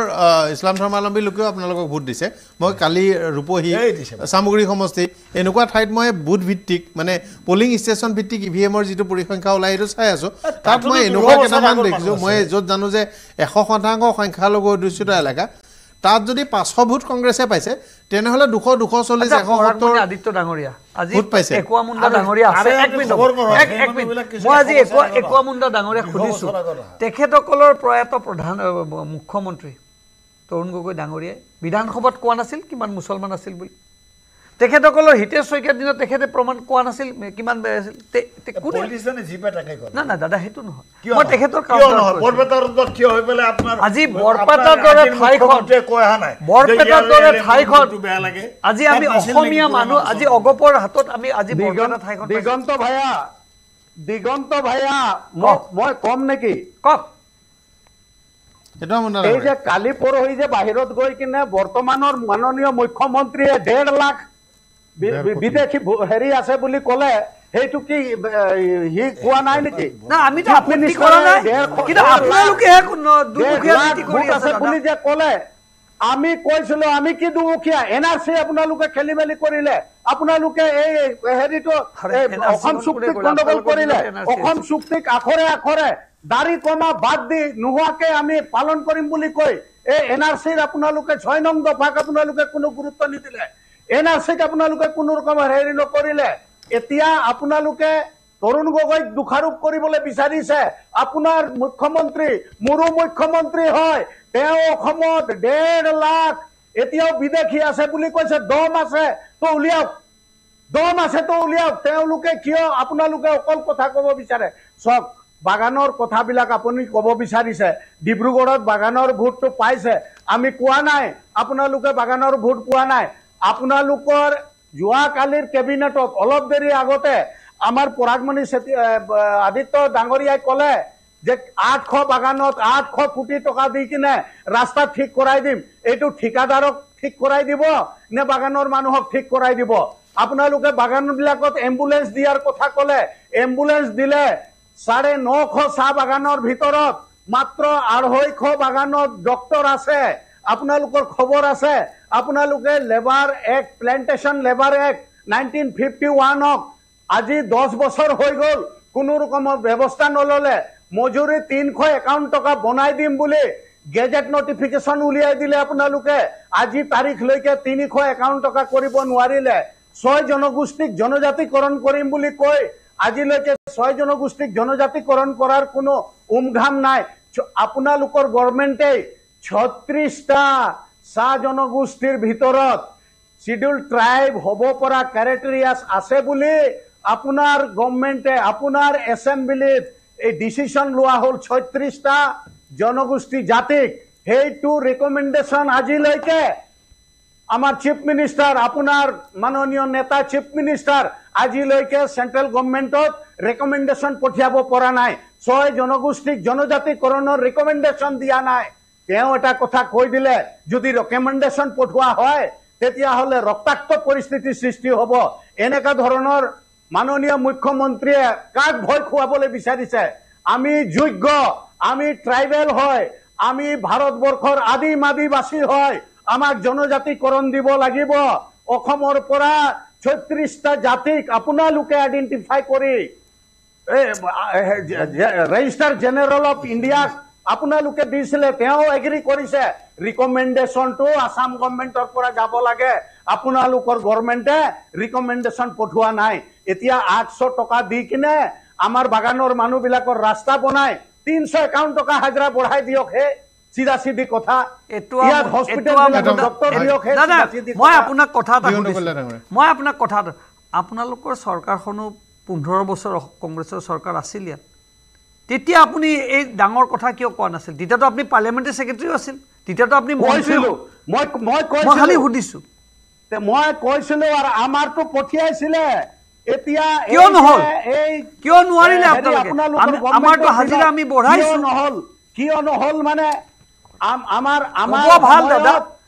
ইছলাম ধৰ্মাৱলম্বী লোকেও আপোনালোকক ভোট দিছে মই কালি ৰূপহী চামগুৰি সমষ্টি এনেকুৱা ঠাইত মই বুথ ভিত্তিক মানে পলিং ষ্টেচন ভিত্তিক ই ভি এমৰ যিটো পৰিসংখ্যা ওলাই সেইটো চাই আছোঁ তাত মই এনেকুৱা কেইটামান দেখিছোঁ মই য'ত জানো যে এশ শতাংশ সংখ্যালঘু অধ্যুষিত এলেকা তাত যদি পাঁচশ ভোট কংগ্ৰেছে পাইছে তেনেহলে দুশ দুশ চল্লিশ এশ আদিত্য ডাঙৰীয়া আজি একুৱামুণ্ডা ডাঙৰীয়া একুৱামুণ্ডা ডাঙৰীয়া সুধিছো তেখেতসকলৰ প্ৰয়াত প্ৰধান মুখ্যমন্ত্ৰী তৰুণ গগৈ ডাঙৰীয়াই বিধানসভাত কোৱা নাছিল কিমান মুছলমান আছিল বুলি তেখেতসকলৰ হিতেশ শইকীয়াৰ দিনত তেখেতে প্ৰমাণ কোৱা নাছিল কিমান বেয়া আছিল না দাদা সেইটো নহয় মই তেখেতৰ মানুহ আজি অগপৰ হাতত আমি আজি দিগন্ত ভায়া দিগন্ত ভায়া মই কম নেকি কওক এই যে কালি পৰহি যে বাহিৰত গৈ কিনে বৰ্তমানৰ মাননীয় মুখ্যমন্ত্ৰীয়ে ডেৰ লাখ বিদেশী হেৰি আছে বুলি কলে সেইটো কি সি কোৱা নাই নেকি আমিতো আপত্তি কৰা নাই কিন্তু আপোনালোকে বুলি যে কলে আমি কৈছিলো আমি কি দুমুখীয়া এন আৰ চি আপোনালোকে খেলি মেলি কৰিলে আপোনালোকে এই হেৰিটো অসম চুক্তিক গণ্ডগোল কৰিলে অসম চুক্তিক আখৰে আখৰে দাৰি কমা বাদ দি নোহোৱাকে আমি পালন কৰিম বুলি কৈ এই এন আৰ চিৰ আপোনালোকে ছয় নং দফাক আপোনালোকে কোনো গুৰুত্ব নিদিলে এন আৰ চিত আপোনালোকে কোনো ৰকম হেৰি নকৰিলে এতিয়া আপোনালোকে তৰুণ গগৈক দোষাৰোপ কৰিবলৈ বিচাৰিছে আপোনাৰ মুখ্যমন্ত্ৰী মোৰো মুখ্যমন্ত্ৰী হয় তেওঁ অসমত ডেৰ লাখ এতিয়াও বিদেশী আছে বুলি কৈছে দম আছে তো উলিয়াওক দম আছে তো উলিয়াওক তেওঁলোকে কিয় আপোনালোকে অকল কথা ক'ব বিচাৰে চাওক বাগানৰ কথাবিলাক আপুনি ক'ব বিচাৰিছে ডিব্ৰুগড়ত বাগানৰ ভোটটো পাইছে আমি কোৱা নাই আপোনালোকে বাগানৰ ভোট পোৱা নাই আপোনালোকৰ যোৱাকালিৰ কেবিনেটত অলপ দেৰি আগতে আমাৰ পৰাগমণি চেতি আদিত্য ডাঙৰীয়াই ক'লে যে আঠশ বাগানত আঠশ কোটি টকা দি কিনে ৰাস্তা ঠিক কৰাই দিম এইটো ঠিকাদাৰক ঠিক কৰাই দিব নে বাগানৰ মানুহক ঠিক কৰাই দিব আপোনালোকে বাগানবিলাকত এম্বুলেঞ্চ দিয়াৰ কথা ক'লে এম্বুলেঞ্চ দিলে চাৰে নশ চাহ বাগানৰ ভিতৰত মাত্ৰ আঢ়ৈশ বাগানত ডক্তৰ আছে আপোনালোকৰ খবৰ আছে আপোনালোকে labour act plantation labour act nineteen fifty ওৱানক আজি দহ বছৰ হৈ গ'ল কোনো ৰকমৰ ব্যৱস্থা নল'লে মজুৰি তিনিশ একাউণ্ট টকা বনাই দিম বুলি গেজেট নটিফিকেশ্যন উলিয়াই দিলে আপোনালোকে আজি তাৰিখলৈকে তিনিশ একাউণ্ট টকা কৰিব নোৱাৰিলে ছয় জনগোষ্ঠীক জনজাতিকৰণ কৰিম বুলি কৈ আজিলৈকে ছয় জনগোষ্ঠীক জনজাতিকৰণ কৰাৰ কোনো উমঘাম নাই আপোনালোকৰ গভৰ্ণমেণ্টেই ছত্ৰিশটা চাহ জনগোষ্ঠীৰ ভিতৰত শিডিউল ট্ৰাইব হ'ব পৰা ক্ৰাইটেৰিয়াছ আছে বুলি আপোনাৰ গভমেণ্টে আপোনাৰ এছেম্বলিত এই ডিচিশ্যন লোৱা হ'ল ছয়ত্ৰিছটা জনগোষ্ঠী জাতিক সেইটো ৰিকমেণ্ডেশ্যন আজিলৈকে আমাৰ চিফ মিনিষ্টাৰ আপোনাৰ মাননীয় নেতা চিফ মিনিষ্টাৰ আজিলৈকে চেণ্ট্ৰেল গভৰ্ণমেণ্টত ৰেকমেণ্ডেশ্যন পঠিয়াব পৰা নাই ছয় জনগোষ্ঠীক জনজাতিকৰণৰ ৰিকমেণ্ডেশ্যন দিয়া নাই তেওঁ এটা কথা কৈ দিলে যদি ৰেকমেণ্ডেশ্যন পঠোৱা হয় তেতিয়াহ'লে ৰক্তাক্ত পৰিস্থিতিৰ সৃষ্টি হ'ব এনেকুৱা ধৰণৰ মাননীয় মুখ্যমন্ত্ৰীয়ে কাক ভয় খুৱাবলৈ বিচাৰিছে আমি যোগ্য আমি ট্ৰাইবেল হয় আমি ভাৰতবৰ্ষৰ আদিম আদিবাসী হয় আমাক জনজাতিকৰণ দিব লাগিব অসমৰ পৰা ছত্ৰিশটা জাতিক আপোনালোকে আইডেণ্টিফাই কৰি ৰেজিষ্টাৰ জেনেৰেল অফ ইণ্ডিয়াক আপোনালোকে দিছিলে তেওঁ এগ্ৰি কৰিছে ৰিকমেণ্ডেশ্যনটো আছাম গভমেণ্টৰ পৰা যাব লাগে আপোনালোকৰ গভৰ্ণমেণ্টে ৰিকমেণ্ডেশ্যন পঠোৱা নাই এতিয়া আঠশ টকা দি কিনে আমাৰ বাগানৰ মানুহবিলাকৰ ৰাস্তা বনাই তিনিশ একাৱন্ন টকা হাজিৰা বঢ়াই দিয়ক হে চিধা চিধি কথা মই আপোনাক কথা মই আপোনাক কথা আপোনালোকৰ চৰকাৰখনো পোন্ধৰ বছৰ কংগ্ৰেছৰ চৰকাৰ আছিল ইয়াত তেতিয়া আপুনি এই ডাঙৰ কথা কিয় কোৱা নাছিল তেতিয়াতো আপুনি পাৰ্লিয়ামেণ্টাৰী ছেক্ৰেটেৰী আছিল তেতিয়াতো আপুনি সুধিছো মই কৈছিলো আৰু আমাৰতো পঠিয়াইছিলে নহল কিয় নহল মানে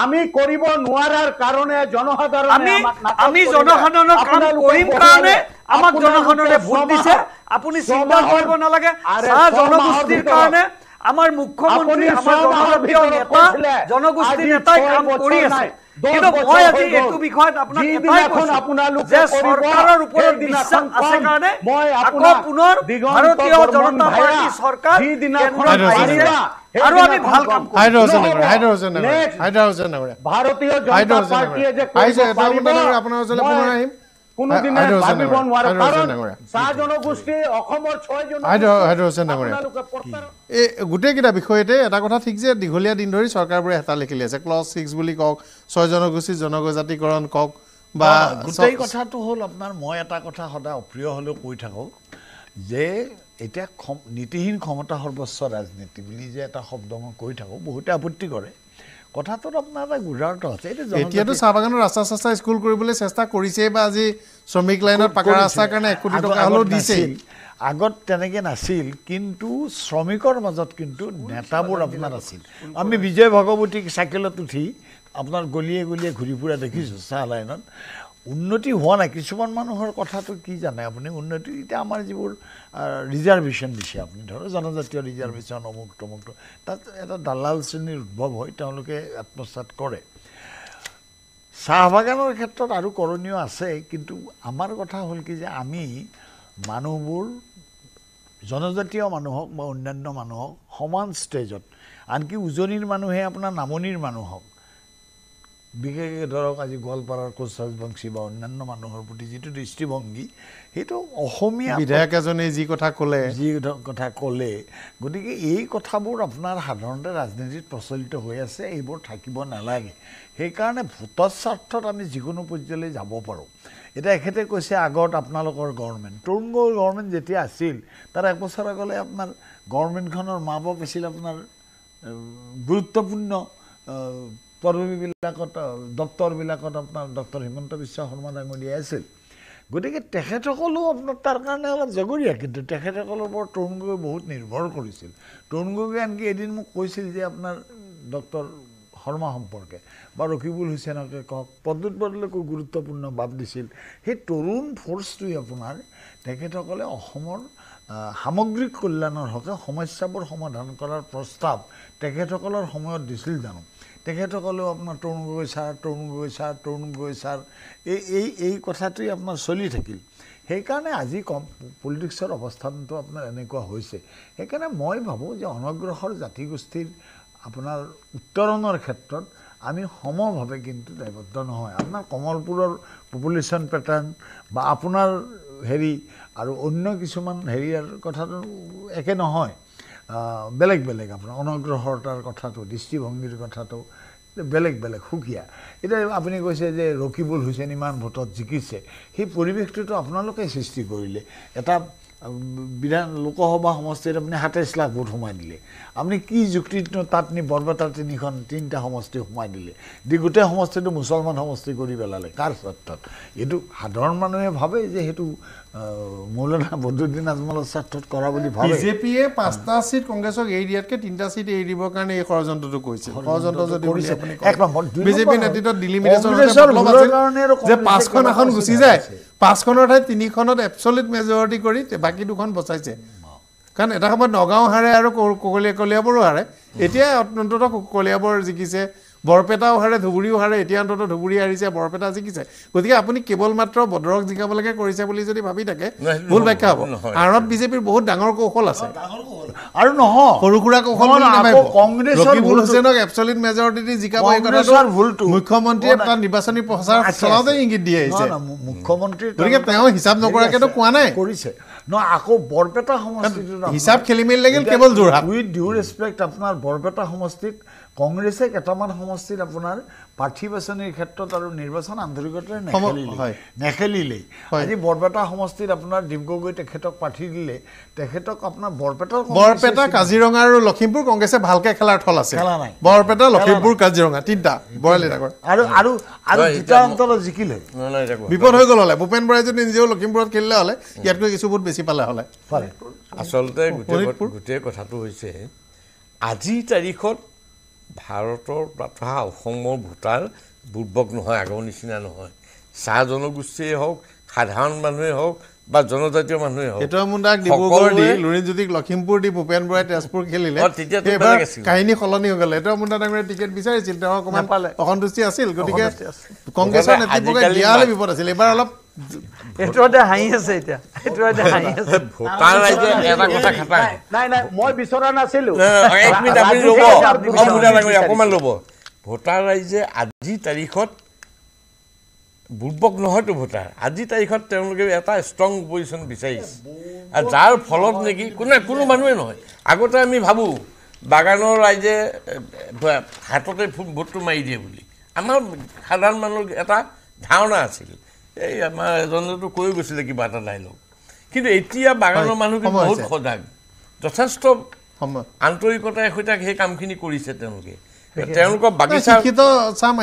আমি কৰিব নোৱাৰাৰ কাৰণে জনসাধাৰণ আমি আমি জনসাধাৰণৰ কাম কৰিম কাৰণে আমাক জনসাধাৰণে ভোট দিছে আপুনি চিন্তা কৰিব নালাগে চাহ জনগোষ্ঠীৰ কাৰণে আমাৰ মুখ্যমন্ত্ৰী জনগোষ্ঠীৰ নেতাই কাম কৰি আছে কিন্তু মই আজি এইটো বিষয়ত আপোনাক এটাই কথা আপোনালোক যে চৰকাৰৰ ওপৰত বিশ্বাস আছে কাৰণে মই আকৌ পুনৰ ভাৰতীয় জনতা পাৰ্টি চৰকাৰ আহিছে আৰু আমি ভাল কাম হাইড্ৰজেন হাইড্ৰজেন হাইড্ৰজেন ভাৰতীয় জনতা পাৰ্টিয়ে যে কৈছে আপোনাৰ জনতা পুনৰ আহিম গোটেইকেইটা বিষয়তে এটা কথা ঠিক যে দীঘলীয়া দিন ধৰি চৰকাৰবোৰে এটা লিখিলে যে ক্লছ ছিক্স বুলি কওক ছয় জনগোষ্ঠী জনজাতিকৰণ কওক বা গোটেই কথাটো হ'ল আপোনাৰ মই এটা কথা সদায় অপ্ৰিয় হ'লেও কৈ থাকোঁ যে এতিয়া নীতিহীন ক্ষমতা সৰ্বোচ্চ ৰাজনীতি বুলি যে এটা শব্দ মই কৈ থাকোঁ বহুতে আপত্তি কৰে কথাটোত আপোনাৰ এটা গুজৰাট আছে এতিয়াতো চাহ বাগানৰ ৰাস্তা চাস্তা স্কুল কৰিবলৈ চেষ্টা কৰিছেই বা আজি শ্ৰমিক লাইনত পাকা ৰাস্তাৰ কাৰণে এক কোটি টকা হ'লেও দিছে আগত তেনেকৈ নাছিল কিন্তু শ্ৰমিকৰ মাজত কিন্তু নেতাবোৰ আপোনাৰ আছিল আমি বিজয় ভগৱতীক চাইকেলত উঠি আপোনাৰ গলিয়ে গলিয়ে ঘূৰি ফুৰা দেখিছোঁ চাহ লাইনত উন্নতি হোৱা নাই কিছুমান মানুহৰ কথাটো কি জানে আপুনি উন্নতি এতিয়া আমাৰ যিবোৰ ৰিজাৰ্ভেশ্যন দিছে আপুনি ধৰক জনজাতীয় ৰিজাৰ্ভেশ্যন অমুক তমুকটো তাত এটা দালাল শ্ৰেণীৰ উদ্ভৱ হয় তেওঁলোকে আত্মসাত কৰে চাহ বাগানৰ ক্ষেত্ৰত আৰু কৰণীয় আছে কিন্তু আমাৰ কথা হ'ল কি যে আমি মানুহবোৰ জনজাতীয় মানুহক বা অন্যান্য মানুহক সমান ষ্টেজত আনকি উজনিৰ মানুহে আপোনাৰ নামনিৰ মানুহক বিশেষকৈ ধৰক আজি গোৱালপাৰাৰ কোচ ৰাজবংশী বা অন্যান্য মানুহৰ প্ৰতি যিটো দৃষ্টিভংগী সেইটো অসমীয়া বিধায়ক এজনে যি কথা ক'লে যি কথা ক'লে গতিকে এই কথাবোৰ আপোনাৰ সাধাৰণতে ৰাজনীতিত প্ৰচলিত হৈ আছে এইবোৰ থাকিব নালাগে সেইকাৰণে ভোটৰ স্বাৰ্থত আমি যিকোনো পৰ্যায়লৈ যাব পাৰোঁ এতিয়া এখেতে কৈছে আগত আপোনালোকৰ গভৰ্ণমেণ্ট তৰুণ গগৈ গভৰ্ণমেণ্ট যেতিয়া আছিল তাৰ একবছৰ আগলৈ আপোনাৰ গভৰ্ণমেণ্টখনৰ মা বাপ আছিল আপোনাৰ গুৰুত্বপূৰ্ণ পদবীবিলাকত দপ্তৰবিলাকত আপোনাৰ ডক্টৰ হিমন্ত বিশ্ব শৰ্মা ডাঙৰীয়া আছিল গতিকে তেখেতসকলো আপোনাৰ তাৰ কাৰণে অলপ জগৰীয়া কিন্তু তেখেতসকলৰ ওপৰত তৰুণ গগৈ বহুত নিৰ্ভৰ কৰিছিল তৰুণ গগৈ আনকি এদিন মোক কৈছিল যে আপোনাৰ ডক্টৰ শৰ্মা সম্পৰ্কে বা ৰকিবুল হুছেইনকে কওক পদ্যুত বদলকো গুৰুত্বপূৰ্ণ বাপ দিছিল সেই তৰুণ ফ'ৰ্চটোৱে আপোনাৰ তেখেতসকলে অসমৰ সামগ্ৰিক কল্যাণৰ হকে সমস্যাবোৰ সমাধান কৰাৰ প্ৰস্তাৱ তেখেতসকলৰ সময়ত দিছিল জানো তেখেতসকলেও আপোনাৰ Tarun Gogoi sir Tarun Gogoi sir Tarun Gogoi sir এই এই এই কথাটোৱেই আপোনাৰ চলি থাকিল সেইকাৰণে আজি কম পলিটিক্সৰ অৱস্থানটো আপোনাৰ এনেকুৱা হৈছে সেইকাৰণে মই ভাবোঁ যে অনগ্ৰসৰ জাতি গোষ্ঠীৰ আপোনাৰ উত্তৰণৰ ক্ষেত্ৰত আমি সমভাৱে কিন্তু দায়বদ্ধ নহয় আপোনাৰ কমলপুৰৰ পপুলেশ্যন পেটাৰ্ণ বা আপোনাৰ হেৰি আৰু অন্য কিছুমান হেৰিয়াৰ কথাটো একে নহয় বেলেগ বেলেগ আপোনাৰ অনগ্ৰহতাৰ কথাটো দৃষ্টিভংগীৰ কথাটো বেলেগ বেলেগ সুকীয়া এতিয়া আপুনি কৈছে যে ৰকিবুল হুছেইন ইমান ভোটত জিকিছে সেই পৰিৱেশটোতো আপোনালোকে সৃষ্টি কৰিলে এটা বিধান লোকসভা সমষ্টিত আপুনি সাতাইছ লাখ ভোট সোমাই দিলে আপুনি কি যুক্তি তাত নি বৰপেটাৰ তিনিখন তিনিটা সমষ্টি সোমাই দিলে দি গোটেই সমষ্টিটো মুছলমান সমষ্টি কৰি পেলালে কাৰ স্বাৰ্থত এইটো সাধাৰণ মানুহে ভাবে যে সেইটো মৌলানা বদৰুদ্দিন আজমলৰ স্বাৰ্থত কৰা বুলি ভাবে বিজেপিয়ে পাঁচটা চিট কংগ্ৰেছক এৰি দিয়াতকৈ তিনিটা চিট এৰি দিবৰ কাৰণে এই ষড়যন্ত্ৰটো কৈছে ষড়যন্ত্ৰ যদি বিজেপি নেতৃত্বত ডিলিমিটেশ্যন যে পাঁচখন আসন গুচি যায় পাঁচখনৰ ঠাইত তিনিখনত এপচলিট মেজৰিটি কৰি বাকী দুখন বচাইছে কাৰণ এটা সময়ত নগাঁও হাৰে আৰু কলীয়া কলীয়াবোৰো হাৰে এতিয়া অন্ততঃ কলীয়াবোৰ জিকিছে বৰপেটাও হাৰে ধুবুৰীও হাৰে এতিয়া অন্ততঃ ধুবুৰী হাৰিছে বৰপেটা জিকিছে গতিকে আপুনি কেৱল মাত্ৰ বদৰক জিকাবলৈকে কৰিছে বুলি যদি ভাবি থাকে ভুল ব্যাখ্যা হ'ব আঁৰত বিজেপিৰ বহুত ডাঙৰ কৌশল আছে আৰু নহয় সৰু সুৰা কৌশল হুছেইনক এপচলিট মেজৰিটি জিকাব মুখ্যমন্ত্ৰীয়ে তাত নিৰ্বাচনী প্ৰচাৰ চলাওঁতে ইংগিত দি আহিছে মুখ্যমন্ত্ৰী গতিকে তেওঁ হিচাপ নকৰাকেতো কোৱা নাই কৰিছে ন আকৌ বৰপেটা সমষ্টিটো হিচাপ খেলি মেলি লাগিল কেৱল যোৰহাট উইথ ডিউ ৰেচপেক্ট আপোনাৰ বৰপেটা সমষ্টিত কংগ্ৰেছে কেইটামান সমষ্টিত আপোনাৰ প্ৰাৰ্থী বাছনিৰ ক্ষেত্ৰত আৰু নিৰ্বাচন আন্তৰিকতাৰে নেখেলিলে নেখেলিলেই আজি বৰপেটা সমষ্টিত আপোনাৰ দীপ গগৈ তেখেতক প্ৰাৰ্থী দিলে তেখেতক আপোনাৰ বৰপেটা বৰপেটা কাজিৰঙা আৰু লখিমপুৰ কংগ্ৰেছে ভালকৈ খেলাৰ থল আছে খেলা নাই বৰপেটা লখিমপুৰ কাজিৰঙা তিনিটা বৰালি আৰু আৰু আৰু দুটা অঞ্চলত জিকিলে বিপদ হৈ গ'ল হ'লে ভূপেন বৰাই যদি নিজেও লখিমপুৰত খেলিলে হ'লে ইয়াতকৈ কিছু বহুত বেছি পালে হ'লে আচলতে গোটেই কথাটো হৈছে আজিৰ তাৰিখত ভাৰতৰ তথা অসমৰ ভোটাৰ বুৰ্বক নহয় আগৰ নিচিনা নহয় চাহ জনগোষ্ঠীয়ে হওক সাধাৰণ মানুহেই হওক বা জনজাতীয় মানুহে হওক কেতিয়াও মুণ্ডাক ডিব্ৰুগড় দি লুৰিণজ্যোতিক লখিমপুৰ দি ভূপেন বৰাই তেজপুৰ খেলিলে কাহিনী সলনি হৈ গ'ল মুণ্ডা ডাঙৰীয়া টিকেট বিচাৰিছিল তেওঁ অকণমান পালে অসন্তুষ্টি আছিল গতিকে কংগ্ৰেছৰ নেতৃত্বকে দিয়া বিপদ আছিল এইবাৰ অলপ এইটোতে হাঁহি আছে এতিয়া এইটোতে হাঁহি আছে ভূপাল ৰাইজে এটা কথা খাটাই নাই নাই মই বিচৰা নাছিলো এক মিনিট আপুনি ৰ'ব অকণমান ৰ'ব ভোটাৰ ৰাইজে আজি তাৰিখত বুৰ্বক নহয়তো ভোটাৰ আজি তাৰিখত তেওঁলোকে এটা ষ্ট্ৰং পজিশ্যন বিচাৰিছে আৰু যাৰ ফলত নেকি কোনে কোনো মানুহে নহয় আগতে আমি ভাবোঁ বাগানৰ ৰাইজে হাততে ভোটটো মাৰি দিয়ে বুলি আমাৰ সাধাৰণ মানুহ এটা ধাৰণা আছিল এই আমাৰ এজনেতো কৈ গৈছিলে কিবা এটা ডাইলগ কিন্তু এতিয়া বাগানৰ মানুহখিনি বহুত সজাগ যথেষ্ট আন্তৰিকতাৰ সৈতে সেই কামখিনি কৰিছে তেওঁলোকে তেওঁলোকৰ বাগিচা শিক্ষিত চাম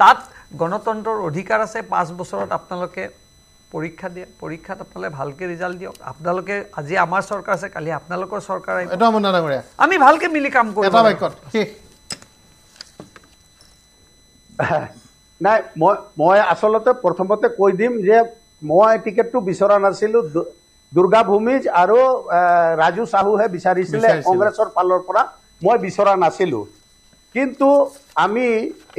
তাত গণতন্ত্ৰৰ অধিকাৰ আছে পাঁচ বছৰত আপোনালোকে পৰীক্ষা দিয়ে পৰীক্ষাত আপোনালোকে ভালকে ৰিজাল্ট দিয়ক আপোনালোকে আজি আমাৰ চৰকাৰ আছে কালি আপোনালোকৰ চৰকাৰ আহিব আমি ভালকে মিলি কাম কৰিম <laughs> নাই মই মই আচলতে প্ৰথমতে কৈ দিম যে মই টিকেটটো বিচৰা নাছিলোঁ দুৰ্গা ভূমিজ আৰু ৰাজু চাহুহে বিচাৰিছিলে কংগ্ৰেছৰ ফালৰ পৰা মই বিচৰা নাছিলোঁ কিন্তু আমি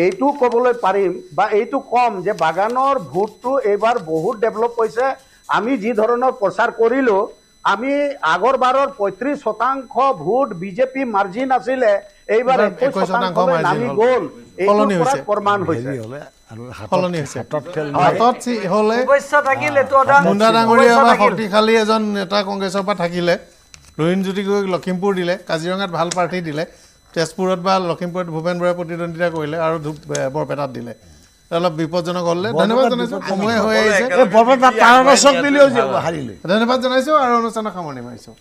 এইটো ক'বলৈ পাৰিম বা এইটো ক'ম যে বাগানৰ ভোটটো এইবাৰ বহুত ডেভেলপ হৈছে আমি যি ধৰণৰ প্ৰচাৰ কৰিলোঁ আমি আগৰ বাৰৰ পঁয়ত্ৰিছ শতাংশ ভোট বিজেপি মাৰ্জিন আছিলে এইবাৰ একৈছ শতাংশ নামি গ'ল সলনি হৈছে প্ৰমাণ হৈছে সলনি হৈছে হাতত হ'লে মুণ্ডা ডাঙৰীয়া বা শক্তিশালী এজন নেতা কংগ্ৰেছৰ পৰা থাকিলে ৰোহিণ জ্যোতি গগৈক লখিমপুৰ দিলে কাজিৰঙাত ভাল প্ৰাৰ্থী দিলে তেজপুৰত বা লখিমপুৰত ভূপেন বৰাই প্ৰতিদ্বন্দ্বিতা কৰিলে আৰু বৰপেটাত দিলে অলপ বিপদজনক হ'লে ধন্যবাদ জনাইছোঁ সময় হৈ আহিছে ধন্যবাদ জনাইছোঁ আৰু অনুষ্ঠানৰ সামৰণি মাৰিছোঁ